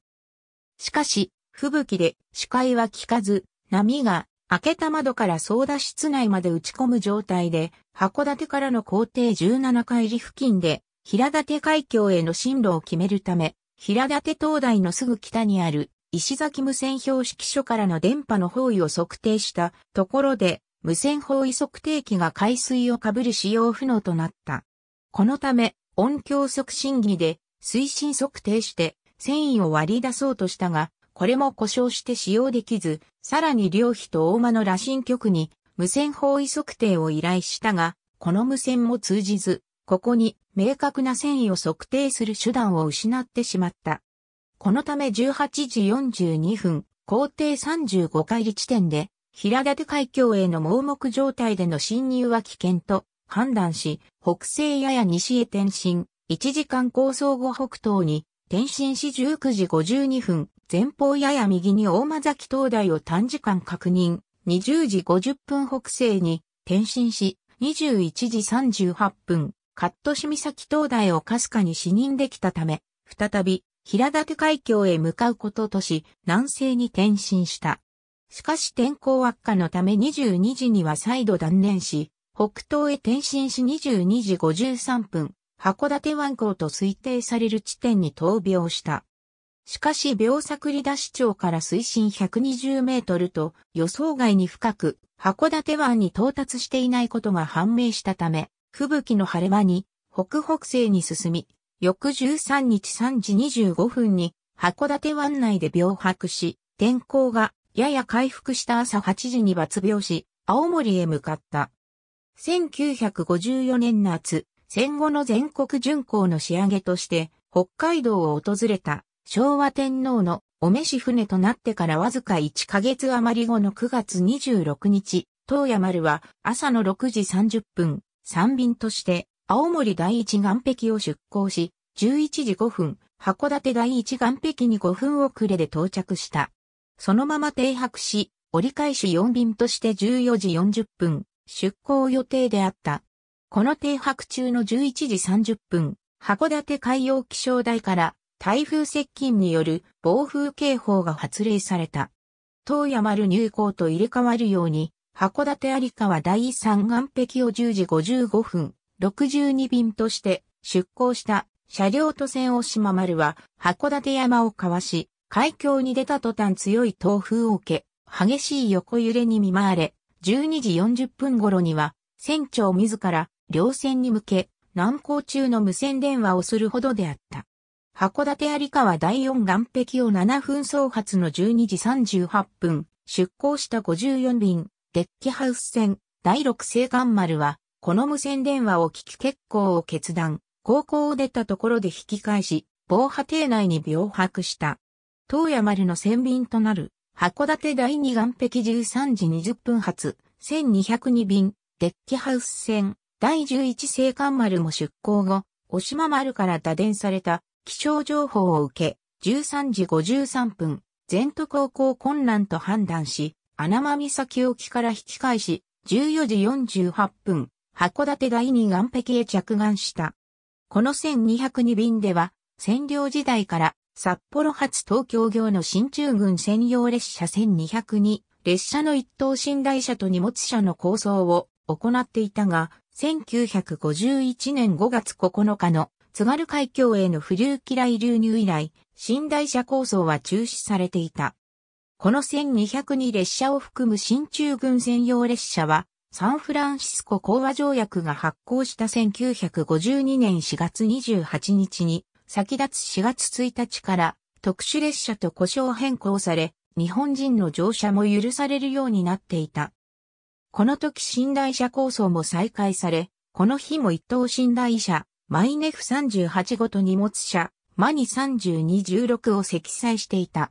しかし、吹雪で視界は効かず、波が開けた窓から操舵室内まで打ち込む状態で、函館からの工程17海り付近で、平館海峡への進路を決めるため、平館灯台のすぐ北にある、石崎無線標識所からの電波の方位を測定したところで、無線方位測定器が海水をかぶる使用不能となった。このため、音響促進儀で推進測定して、繊維を割り出そうとしたが、これも故障して使用できず、さらに両妃と大間の羅針局に無線方位測定を依頼したが、この無線も通じず、ここに明確な繊維を測定する手段を失ってしまった。このため18時42分、皇帝35回り地点で、平立海峡への盲目状態での侵入は危険と判断し、北西やや西へ転進、1時間構想後北東に、転進し19時52分、前方やや右に大間崎灯台を短時間確認、20時50分北西に転進し、21時38分、カット岬灯台をかすかに視認できたため、再び平立海峡へ向かうこととし、南西に転進した。しかし天候悪化のため22時には再度断念し、北東へ転進し22時53分、函館湾港と推定される地点に闘病した。しかし秒作離脱。市長から水深120メートルと予想外に深く函館湾に到達していないことが判明したため、吹雪の晴れ間に北北西に進み、翌13日3時25分に函館湾内で病泊し、天候がやや回復した朝8時に抜病し、青森へ向かった。1954年夏、戦後の全国巡航の仕上げとして、北海道を訪れた昭和天皇のお召し船となってからわずか1ヶ月余り後の9月26日、東山丸は朝の6時30分、三便として青森第一岸壁を出港し、11時5分、函館第一岸壁に5分遅れで到着した。そのまま停泊し、折り返し4便として14時40分、出港予定であった。この停泊中の11時30分、函館海洋気象台から台風接近による暴風警報が発令された。東山る入港と入れ替わるように、函館有川第3岸壁を10時55分、62便として出港した車両と船を島丸は函館山をかわし、海峡に出た途端強い東風を受け、激しい横揺れに見舞われ、12時40分頃には、船長自ら、両船に向け、難航中の無線電話をするほどであった。函館有川第四岸壁を7分総発の12時38分、出港した54便、デッキハウス船、第6西岸丸は、この無線電話を聞き結構を決断、航行を出たところで引き返し、防波堤内に病泊した。東山丸の船便となる、函館第2岸壁13時20分発、1202便、デッキハウス船、第11西艦丸も出港後、お島丸から打電された気象情報を受け、13時53分、全都航行困難と判断し、穴間岬沖から引き返し、14時48分、函館第二岸壁へ着岸した。この1202便では、占領時代から札幌発東京行の新中軍専用列車1202、列車の一等寝台車と荷物車の構想を行っていたが、1951年5月9日の津軽海峡への不流機雷流入以来、新台車構想は中止されていた。この1202列車を含む新中軍専用列車は、サンフランシスコ講和条約が発行した1952年4月28日に、先立つ4月1日から特殊列車と故障変更され、日本人の乗車も許されるようになっていた。この時寝台車構想も再開され、この日も一等寝台車、マイネフ38ごと荷物車、マニ3216を積載していた。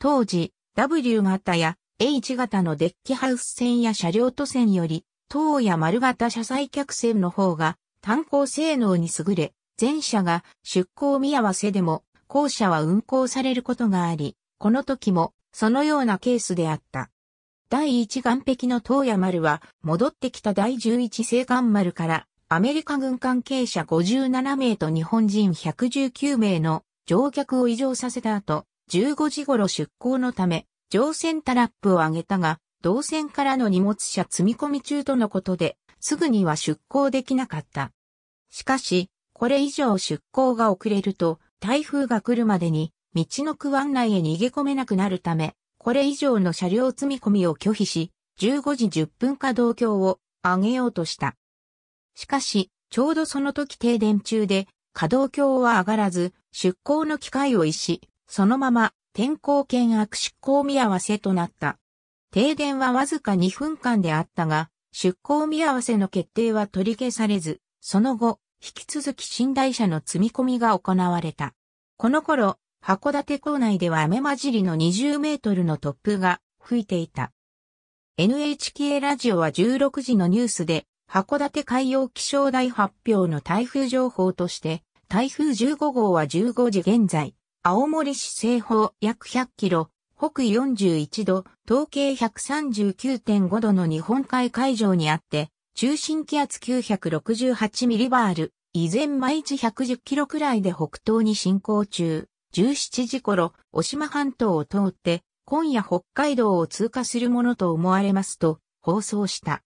当時、W 型や H 型のデッキハウス線や車両都線より、等や丸型車載客船の方が単行性能に優れ、前車が出港見合わせでも、後者は運行されることがあり、この時もそのようなケースであった。第1岸壁の東野丸は戻ってきた第11青岸丸からアメリカ軍関係者57名と日本人119名の乗客を異常させた後、15時頃出港のため、乗船タラップを上げたが、同船からの荷物車積み込み中とのことで、すぐには出港できなかった。しかし、これ以上出港が遅れると、台風が来るまでに、道の区湾内へ逃げ込めなくなるため、これ以上の車両積み込みを拒否し、15時10分稼働橋を上げようとした。しかし、ちょうどその時停電中で、稼働橋は上がらず、出港の機会を逸し、そのまま、天候圏悪執行見合わせとなった。停電はわずか2分間であったが、出港見合わせの決定は取り消されず、その後、引き続き寝台車の積み込みが行われた。この頃、函館港内では雨混じりの20メートルの突風が吹いていた。NHK ラジオは16時のニュースで函館海洋気象台発表の台風情報として、台風15号は15時現在、青森市西方約100キロ、北41度、東経139.5度の日本海海上にあって、中心気圧968ミリバール、依然毎日110キロくらいで北東に進行中、17時頃、お島半島を通って、今夜北海道を通過するものと思われますと、放送した。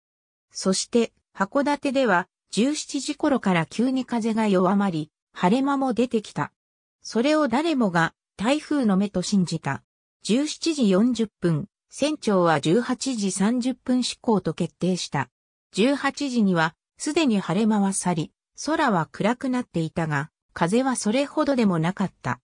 そして、函館では17時頃から急に風が弱まり、晴れ間も出てきた。それを誰もが台風の目と信じた。17時40分、船長は18時30分施行と決定した。18時にはすでに晴れ間は去り、空は暗くなっていたが、風はそれほどでもなかった。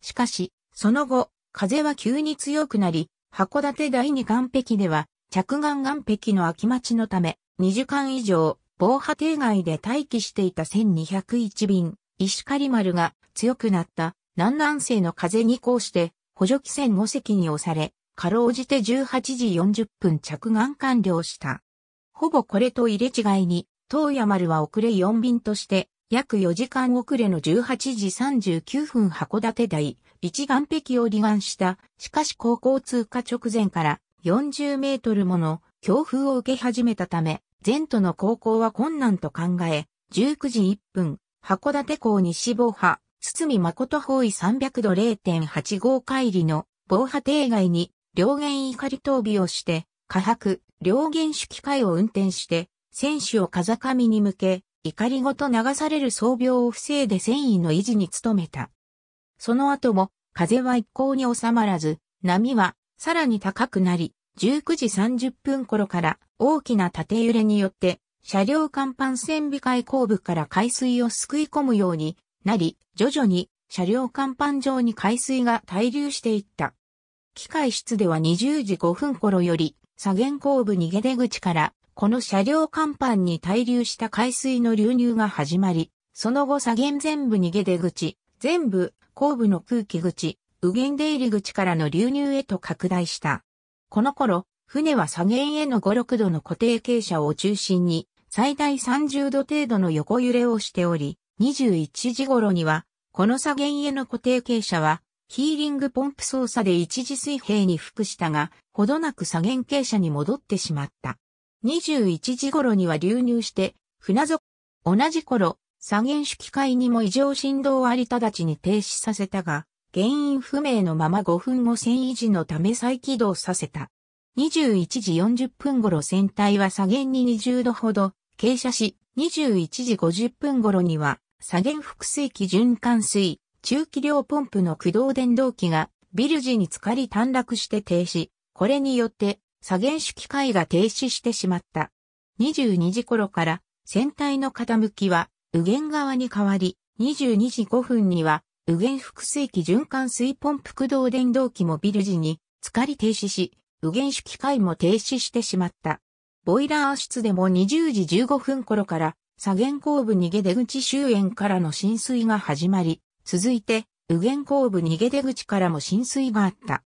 しかし、その後、風は急に強くなり、函館第二岸壁では、着岸岸壁の空き待ちのため、2時間以上、防波堤外で待機していた1201便、石狩丸が強くなった南南西の風にこうして補助機船5隻に押され、かろうじて18時40分着岸完了した。ほぼこれと入れ違いに、東山丸は遅れ4便として、約4時間遅れの18時39分函館台、一岸壁を離岸した、しかし高校通過直前から40メートルもの強風を受け始めたため、前途の航行は困難と考え、19時1分、函館港西防波、堤誠方位300度0.85海里の防波堤外に両舷怒り闘備をして、下白、両舷主機械を運転して、戦士を風上に向け、怒りごと流される装病を防いで戦意の維持に努めた。その後も、風は一向に収まらず、波はさらに高くなり、19時30分頃から大きな縦揺れによって車両甲板線尾開後部から海水をすくい込むようになり、徐々に車両甲板上に海水が滞留していった。機械室では20時5分頃より、左舷後部逃げ出口から、この車両甲板に滞留した海水の流入が始まり、その後左舷全部逃げ出口、全部後部の空気口、右舷出入り口からの流入へと拡大した。この頃、船は左舷への5、6度の固定傾斜を中心に、最大30度程度の横揺れをしており、21時頃には、この左舷への固定傾斜は、ヒーリングポンプ操作で一時水平に服したが、ほどなく左舷傾斜に戻ってしまった。21時頃には流入して、船底、同じ頃、左舷主機械にも異常振動をあり直ちに停止させたが、原因不明のまま5分後線維持のため再起動させた。21時40分頃船体は左舷に20度ほど傾斜し、21時50分頃には左舷複水機循環水、中気量ポンプの駆動電動機がビルジに浸かり短絡して停止。これによって左舷主機械が停止してしまった。22時頃から船体の傾きは右舷側に変わり、22時5分には右舷複水器循環水ポンプ駆動電動機もビル時に、疲り停止し、右舷主機械も停止してしまった。ボイラー室でも20時15分頃から、左舷後部逃げ出口周辺からの浸水が始まり、続いて、右舷後部逃げ出口からも浸水があった。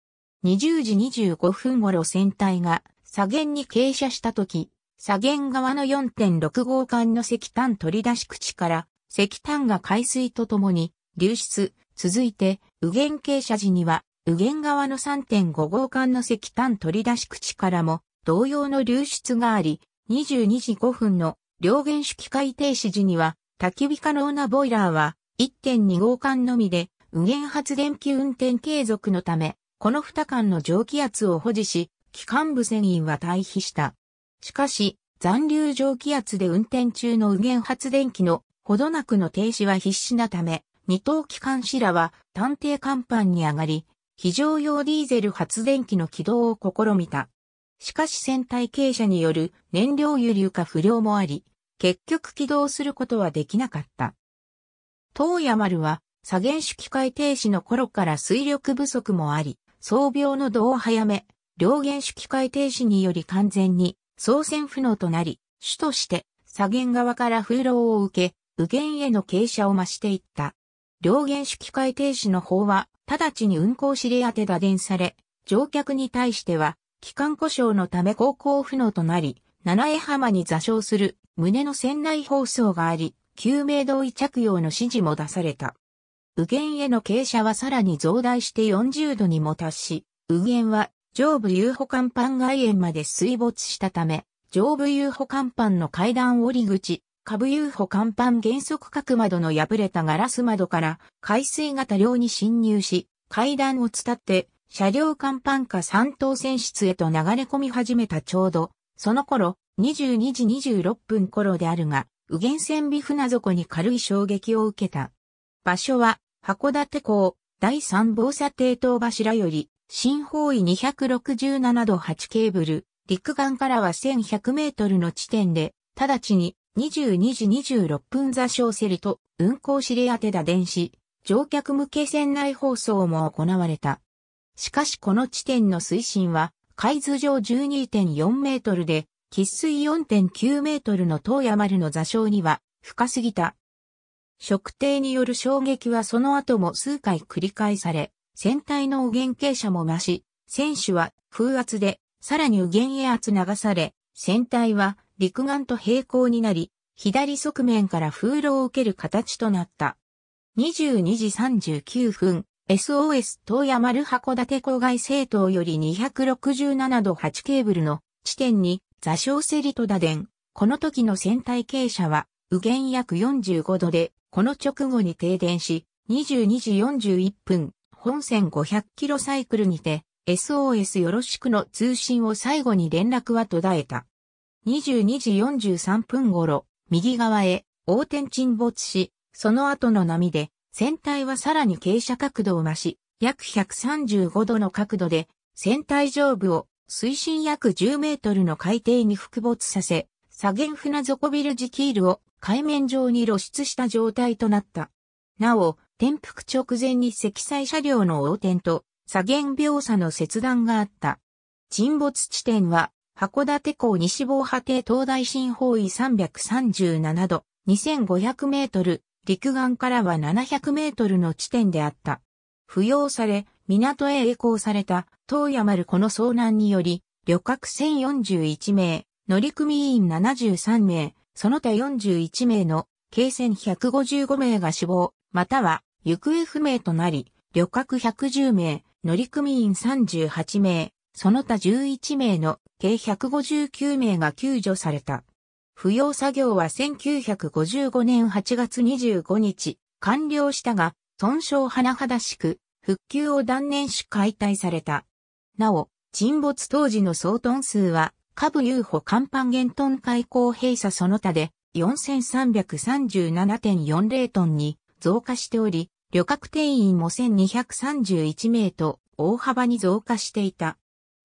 20時25分頃船体が左舷に傾斜した時、左舷側の4.6号艦の石炭取り出し口から石炭が海水とともに流出。続いて、右舷傾斜時には、右舷側の3.5号管の石炭取り出し口からも、同様の流出があり、22時5分の両原子機械停止時には、焚き火可能なボイラーは、1.2号管のみで、右舷発電機運転継続のため、この2間の蒸気圧を保持し、機関部船員は退避した。しかし、残留蒸気圧で運転中の右舷発電機のほどなくの停止は必至なため、二等機関士らは探偵甲板に上がり、非常用ディーゼル発電機の起動を試みた。しかし船体傾斜による燃料輸入化不良もあり、結局起動することはできなかった。東山丸は左原式機械停止の頃から水力不足もあり、装病の度を早め、両原式機械停止により完全に操船不能となり、主として左舷側から風浪を受け、右舷への傾斜を増していった。両原機械停止の法は、直ちに運行指令宛て打電され、乗客に対しては、機関故障のため航行不能となり、七重浜に座礁する胸の船内放送があり、救命胴衣着用の指示も出された。右舷への傾斜はさらに増大して40度にも達し、右舷は上部遊歩甲板外縁まで水没したため、上部遊歩甲板の階段降り口、下部 u f 甲板原則角窓の破れたガラス窓から海水が多量に侵入し、階段を伝って車両甲板下三等船室へと流れ込み始めたちょうど、その頃、22時26分頃であるが、右舷線尾船底に軽い衝撃を受けた。場所は、函館港、第三防砂堤等柱より、新方位267度8ケーブル、陸岸からは1100メートルの地点で、直ちに22時26分座礁セリと運行指令宛だ電子、乗客向け船内放送も行われた。しかしこの地点の水深は、海図上12.4メートルで、喫水4.9メートルの東山丸の座礁には深すぎた。測定による衝撃はその後も数回繰り返され、船体の右舷傾斜も増し、船首は空圧で、さらに右舷へ圧流され、船体は陸岸と平行になり、左側面から風呂を受ける形となった。22時39分、SOS 東山る函館郊外政党より267度8ケーブルの地点に座礁セリトダデン。この時の船体傾斜は、右舷約45度で、この直後に停電し、22時41分、本線500キロサイクルにて、SOS よろしくの通信を最後に連絡は途絶えた。22時43分頃、右側へ、横転沈没し、その後の波で、船体はさらに傾斜角度を増し、約135度の角度で、船体上部を水深約10メートルの海底に覆没させ、左舷船底ビルジキールを海面上に露出した状態となった。なお、転覆直前に積載車両の横転と左舷描差の切断があった。沈没地点は函館港西防波堤東大新方位337度、2500メートル、陸岸からは700メートルの地点であった。扶養され、港へ栄光された、東山丸この遭難により、旅客1041名、乗組員73名、その他41名の、計船155名が死亡、または行方不明となり、旅客110名、乗組員38名、その他11名の計159名が救助された。扶養作業は1955年8月25日、完了したが、損傷甚だしく、復旧を断念し解体された。なお、沈没当時の総トン数は、下部遊歩甲板原トン開港閉鎖その他で4337.40トンに増加しており、旅客定員も1231名と大幅に増加していた。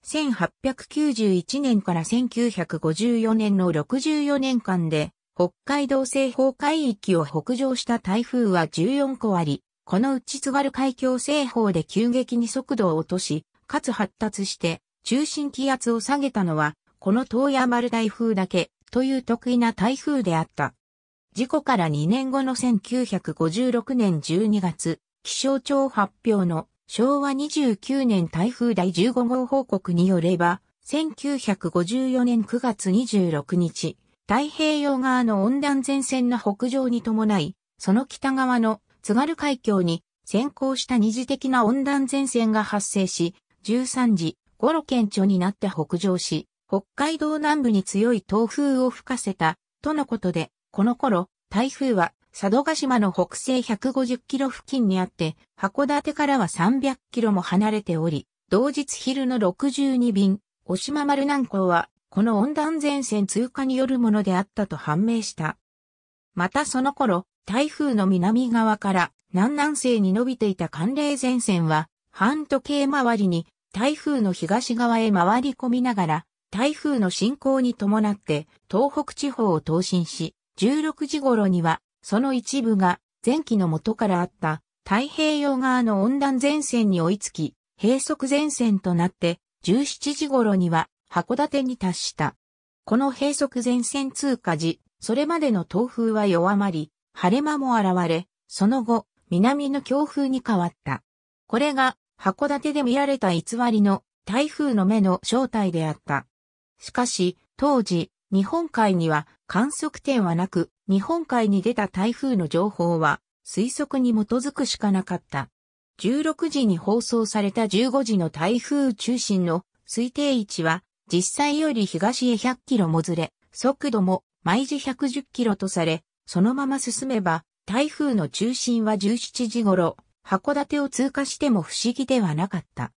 1891年から1954年の64年間で、北海道西方海域を北上した台風は14個あり、このうち津軽海峡西方で急激に速度を落とし、かつ発達して、中心気圧を下げたのは、この東山丸台風だけ、という得意な台風であった。事故から2年後の1956年12月、気象庁発表の昭和29年台風第15号報告によれば、1954年9月26日、太平洋側の温暖前線の北上に伴い、その北側の津軽海峡に先行した二次的な温暖前線が発生し、13時、頃県庁になって北上し、北海道南部に強い東風を吹かせた、とのことで、この頃、台風は佐渡島の北西150キロ付近にあって、函館からは300キロも離れており、同日昼の62便、お島丸南港は、この温暖前線通過によるものであったと判明した。またその頃、台風の南側から南南西に伸びていた寒冷前線は、半時計回りに台風の東側へ回り込みながら、台風の進行に伴って東北地方を東進し、16時頃にはその一部が前期の元からあった太平洋側の温暖前線に追いつき、閉塞前線となって17時頃には函館に達した。この閉塞前線通過時、それまでの東風は弱まり、晴れ間も現れ、その後、南の強風に変わった。これが、函館で見られた偽りの台風の目の正体であった。しかし、当時、日本海には観測点はなく、日本海に出た台風の情報は推測に基づくしかなかった。16時に放送された15時の台風中心の推定位置は実際より東へ100キロもずれ、速度も毎時110キロとされ、そのまま進めば台風の中心は17時頃、函館を通過しても不思議ではなかった。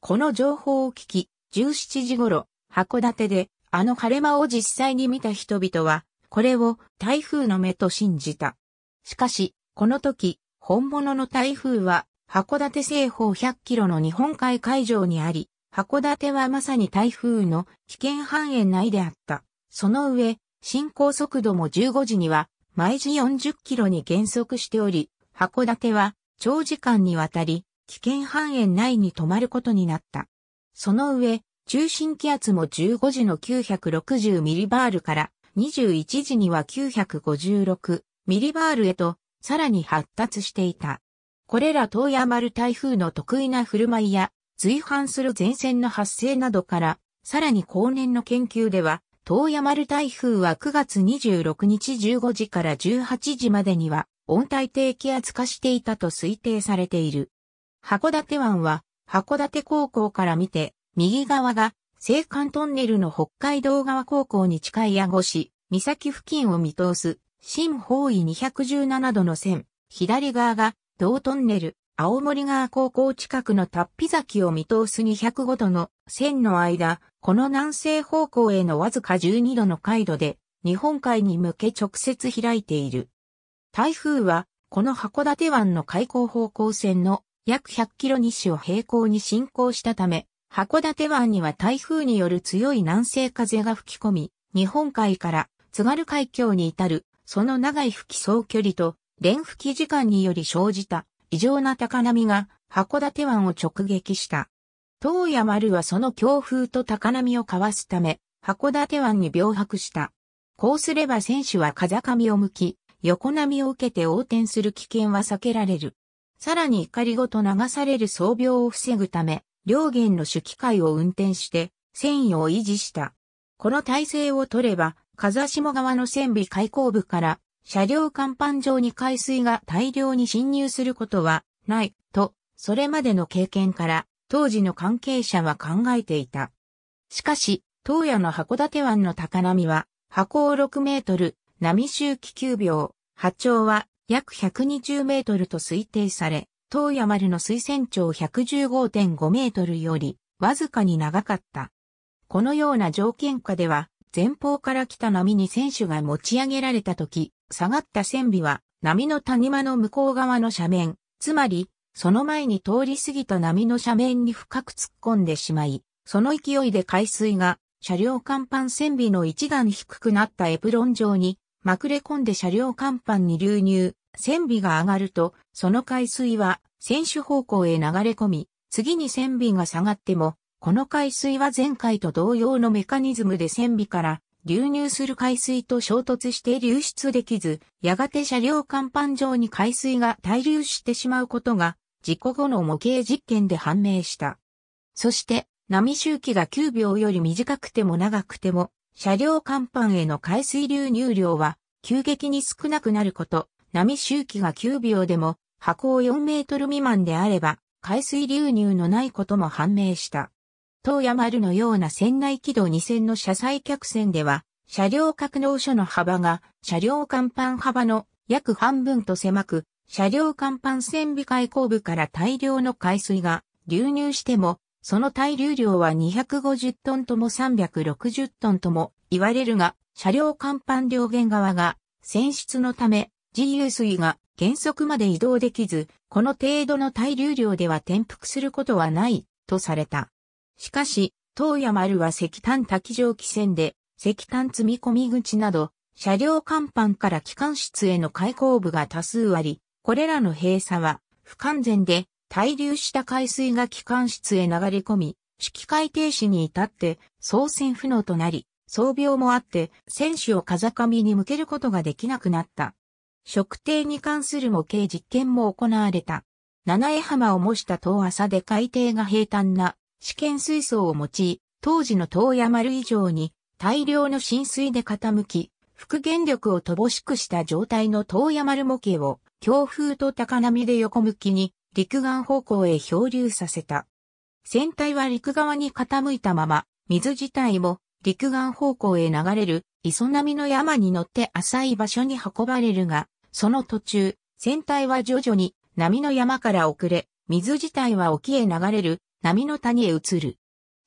この情報を聞き、17時頃、函館であの晴れ間を実際に見た人々はこれを台風の目と信じた。しかし、この時、本物の台風は、函館西方100キロの日本海海上にあり、函館はまさに台風の危険範囲内であった。その上、進行速度も15時には、毎時40キロに減速しており、函館は長時間にわたり、危険範囲内に止まることになった。その上、中心気圧も15時の960ミリバールから21時には956ミリバールへとさらに発達していた。これら東山る台風の得意な振る舞いや随伴する前線の発生などからさらに後年の研究では東山る台風は9月26日15時から18時までには温帯低気圧化していたと推定されている。函館湾は函館高校から見て右側が青函トンネルの北海道側高校に近い矢越市、岬付近を見通す、新方位217度の線、左側が、道トンネル、青森側高校近くの達飛崎を見通す205度の線の間、この南西方向へのわずか12度の回路で、日本海に向け直接開いている。台風は、この函館湾の海溝方向線の約100キロ西を平行に進行したため、函館湾には台風による強い南西風が吹き込み、日本海から津軽海峡に至る、その長い吹き総距離と、連吹き時間により生じた異常な高波が函館湾を直撃した。東山丸はその強風と高波をかわすため、函館湾に病白した。こうすれば選手は風上を向き、横波を受けて横転する危険は避けられる。さらに怒りごと流される装病を防ぐため、両元の主機械を運転して、繊維を維持した。この体制を取れば、風下側の船尾開口部から、車両甲板上に海水が大量に侵入することは、ない、と、それまでの経験から、当時の関係者は考えていた。しかし、当夜の函館湾の高波は、波高6メートル、波周期9秒、波長は約120メートルと推定され、東山丸の水船長115.5メートルより、わずかに長かった。このような条件下では、前方から来た波に選手が持ち上げられた時、下がった船尾は、波の谷間の向こう側の斜面、つまり、その前に通り過ぎた波の斜面に深く突っ込んでしまい、その勢いで海水が、車両甲板船尾の一段低くなったエプロン状に、まくれ込んで車両甲板に流入、船尾が上がると、その海水は船首方向へ流れ込み、次に船尾が下がっても、この海水は前回と同様のメカニズムで船尾から流入する海水と衝突して流出できず、やがて車両甲板上に海水が滞留してしまうことが、事故後の模型実験で判明した。そして、波周期が9秒より短くても長くても、車両甲板への海水流入量は急激に少なくなること、波周期が9秒でも波高4メートル未満であれば、海水流入のないことも判明した。東山丸のような船内軌道2線の車載客船では、車両格納所の幅が車両甲板幅の約半分と狭く、車両甲板船尾開口部から大量の海水が流入しても、その対流量は250トンとも360トンとも言われるが、車両甲板両舷側が船室のため GU 水が原則まで移動できず、この程度の対流量では転覆することはない、とされた。しかし、東山丸は石炭滝蒸気船で、石炭積み込み口など、車両甲板から機関室への開口部が多数あり、これらの閉鎖は不完全で、滞留した海水が機関室へ流れ込み、式海停止に至って操船不能となり、装病もあって、船首を風上に向けることができなくなった。食定に関する模型実験も行われた。七重浜を模した遠浅で海底が平坦な試験水槽を用い、当時の遠山る以上に大量の浸水で傾き、復元力を乏しくした状態の遠山る模型を強風と高波で横向きに陸岸方向へ漂流させた。船体は陸側に傾いたまま、水自体も陸岸方向へ流れる磯波の山に乗って浅い場所に運ばれるが、その途中、船体は徐々に波の山から遅れ、水自体は沖へ流れる波の谷へ移る。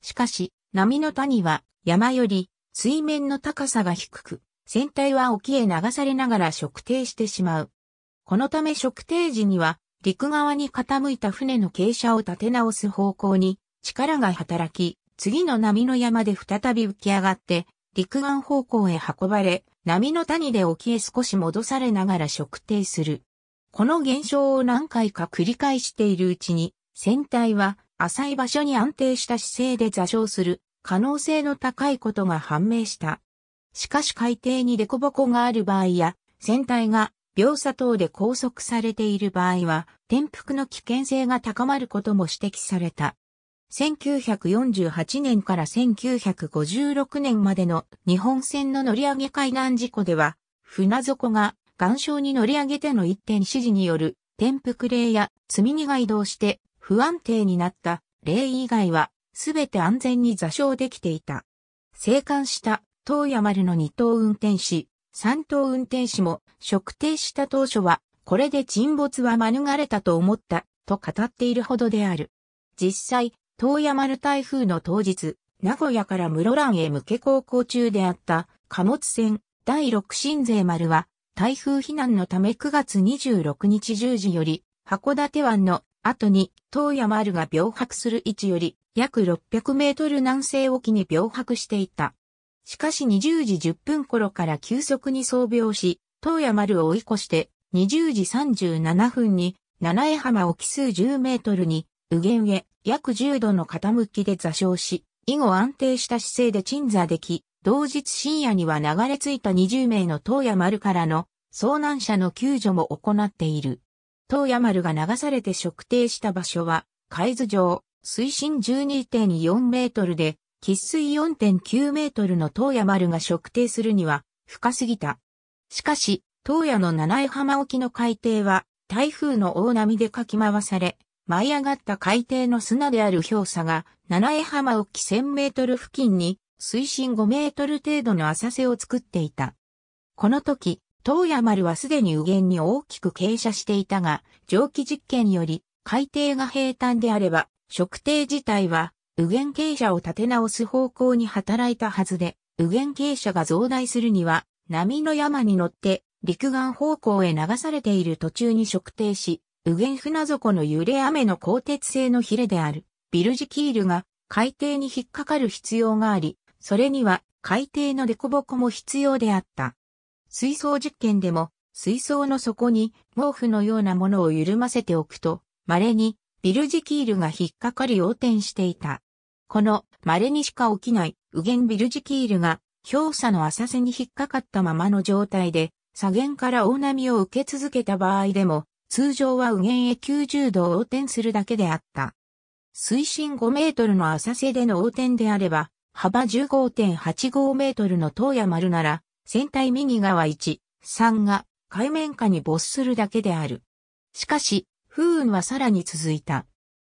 しかし、波の谷は山より水面の高さが低く、船体は沖へ流されながら食定してしまう。このため食定時には陸側に傾いた船の傾斜を立て直す方向に力が働き、次の波の山で再び浮き上がって陸岸方向へ運ばれ、波の谷で沖へ少し戻されながら測定する。この現象を何回か繰り返しているうちに、船体は浅い場所に安定した姿勢で座礁する可能性の高いことが判明した。しかし海底に凸凹がある場合や、船体が秒差等で拘束されている場合は、転覆の危険性が高まることも指摘された。1948年から1956年までの日本船の乗り上げ海難事故では、船底が岩礁に乗り上げての一点指示による転覆霊や積み荷が移動して不安定になった霊以外はすべて安全に座礁できていた。生還した東山丸の2等運転士、3等運転士も測定した当初はこれで沈没は免れたと思ったと語っているほどである。実際、東山丸台風の当日、名古屋から室蘭へ向け航行中であった貨物船第六新税丸は台風避難のため9月26日10時より函館湾の後に東山丸が病白する位置より約600メートル南西沖に病白していた。しかし20時10分頃から急速に装病し、東山丸を追い越して20時37分に七重浜沖数10メートルに、うげうげ、約10度の傾きで座礁し、以後安定した姿勢で鎮座でき、同日深夜には流れ着いた20名の東野丸からの遭難者の救助も行っている。東野丸が流されて測定した場所は、海図上、水深12.4メートルで、喫水4.9メートルの東野丸が測定するには深すぎた。しかし、東野の七重浜沖の海底は台風の大波でかき回され、舞い上がった海底の砂である氷砂が、七重浜沖1000メートル付近に、水深5メートル程度の浅瀬を作っていた。この時、東山丸はすでに右舷に大きく傾斜していたが、蒸気実験より、海底が平坦であれば、測定自体は、右舷傾斜を立て直す方向に働いたはずで、右舷傾斜が増大するには、波の山に乗って、陸岸方向へ流されている途中に食定し、右舷船底の揺れ雨の鋼鉄製のヒレである、ビルジキールが海底に引っかかる必要があり、それには海底の凸凹も必要であった。水槽実験でも、水槽の底に毛布のようなものを緩ませておくと、稀にビルジキールが引っかかり横転していた。この稀にしか起きない右舷ビルジキールが氷砂の浅瀬に引っかかったままの状態で、左舷から大波を受け続けた場合でも、通常は右舷へ90度横転するだけであった。水深5メートルの浅瀬での横転であれば、幅15.85メートルの東や丸なら、船体右側1、3が海面下に没するだけである。しかし、風雲はさらに続いた。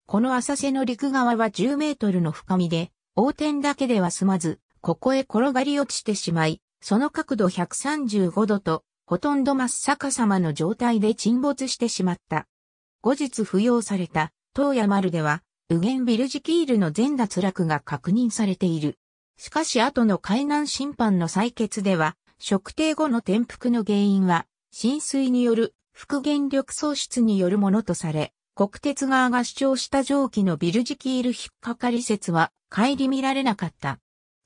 この浅瀬の陸側は10メートルの深みで、横転だけでは済まず、ここへ転がり落ちてしまい、その角度135度とほとんど真っ逆さまの状態で沈没してしまった。後日付与された、東野丸では、右元ビルジキールの全脱落が確認されている。しかし後の海難審判の採決では、測定後の転覆の原因は、浸水による復元力喪失によるものとされ、国鉄側が主張した蒸気のビルジキール引っかかり説は、帰り見られなかった。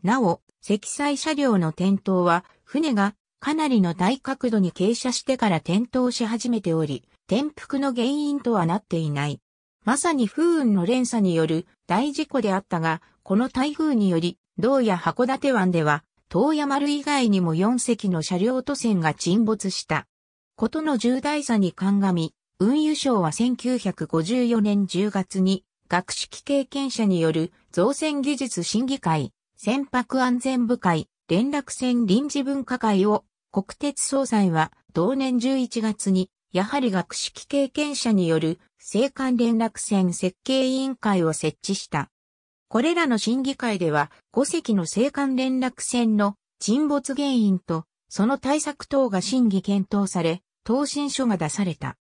なお、積載車両の転倒は、船がかなりの大角度に傾斜してから転倒し始めており、転覆の原因とはなっていない。まさに風雲の連鎖による大事故であったが、この台風により、道や函館湾では、東山丸以外にも4隻の車両都船が沈没した。ことの重大さに鑑み、運輸省は1954年10月に、学識経験者による造船技術審議会、船舶安全部会、連絡船臨時分科会を国鉄総裁は同年11月に、やはり学識経験者による青函連絡船設計委員会を設置した。これらの審議会では5隻の青函連絡船の沈没原因とその対策等が審議検討され、答申書が出された。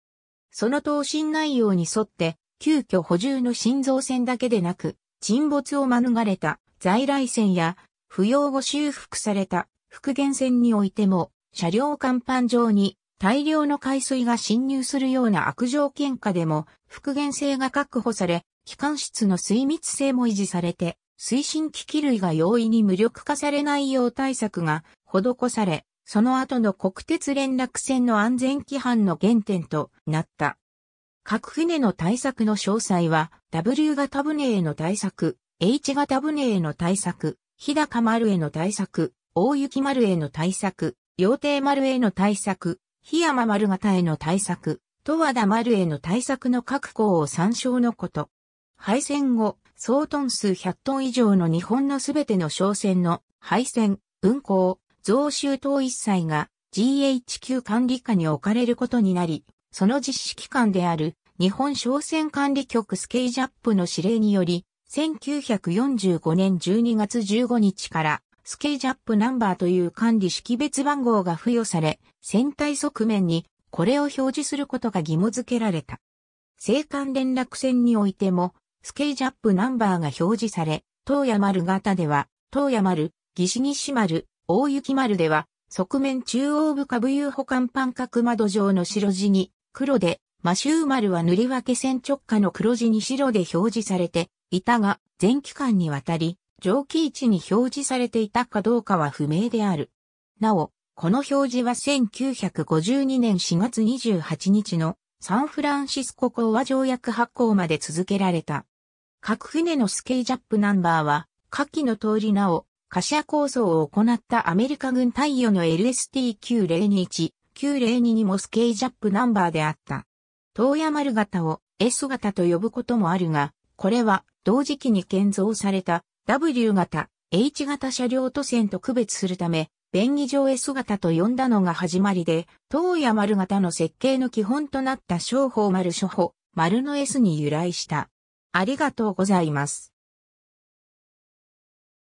その答申内容に沿って、急遽補充の新造船だけでなく、沈没を免れた在来線や、不要後修復された復元船においても、車両甲板上に大量の海水が侵入するような悪条件下でも復元性が確保され、機関室の水密性も維持されて、推進機器類が容易に無力化されないよう対策が施され、その後の国鉄連絡船の安全規範の原点となった。各船の対策の詳細は、W 型船への対策、H 型船への対策、日高丸への対策、大雪丸への対策、陽帝丸への対策、檜山丸型への対策、十和田丸への対策の各項を参照のこと。敗戦後、総トン数100トン以上の日本のすべての商船の敗戦、運航、増収等一切が GHQ 管理下に置かれることになり、その実施機関である日本商船管理局スケージャップの指令により、1945年12月15日からスケージャップナンバーという管理識別番号が付与され、船体側面にこれを表示することが義務付けられた。青函連絡船においても、スケージャップナンバーが表示され、東山丸型では、東山丸、岸西丸、大雪丸では、側面中央部下部有保管板角窓上の白地に、黒で、マシュー丸は塗り分け線直下の黒地に白で表示されていたが、全期間にわたり、蒸気位置に表示されていたかどうかは不明である。なお、この表示は1952年4月28日のサンフランシスコ講和条約発行まで続けられた。各船のスケージャップナンバーは、下記の通りなお、貨車構想を行ったアメリカ軍対応の LST9021、902にもスケージャップナンバーであった。東山丸型を S 型と呼ぶこともあるが、これは同時期に建造された W 型、H 型車両都線と区別するため、便宜上 S 型と呼んだのが始まりで、東夜丸型の設計の基本となった商法丸初歩、丸の S に由来した。ありがとうございます。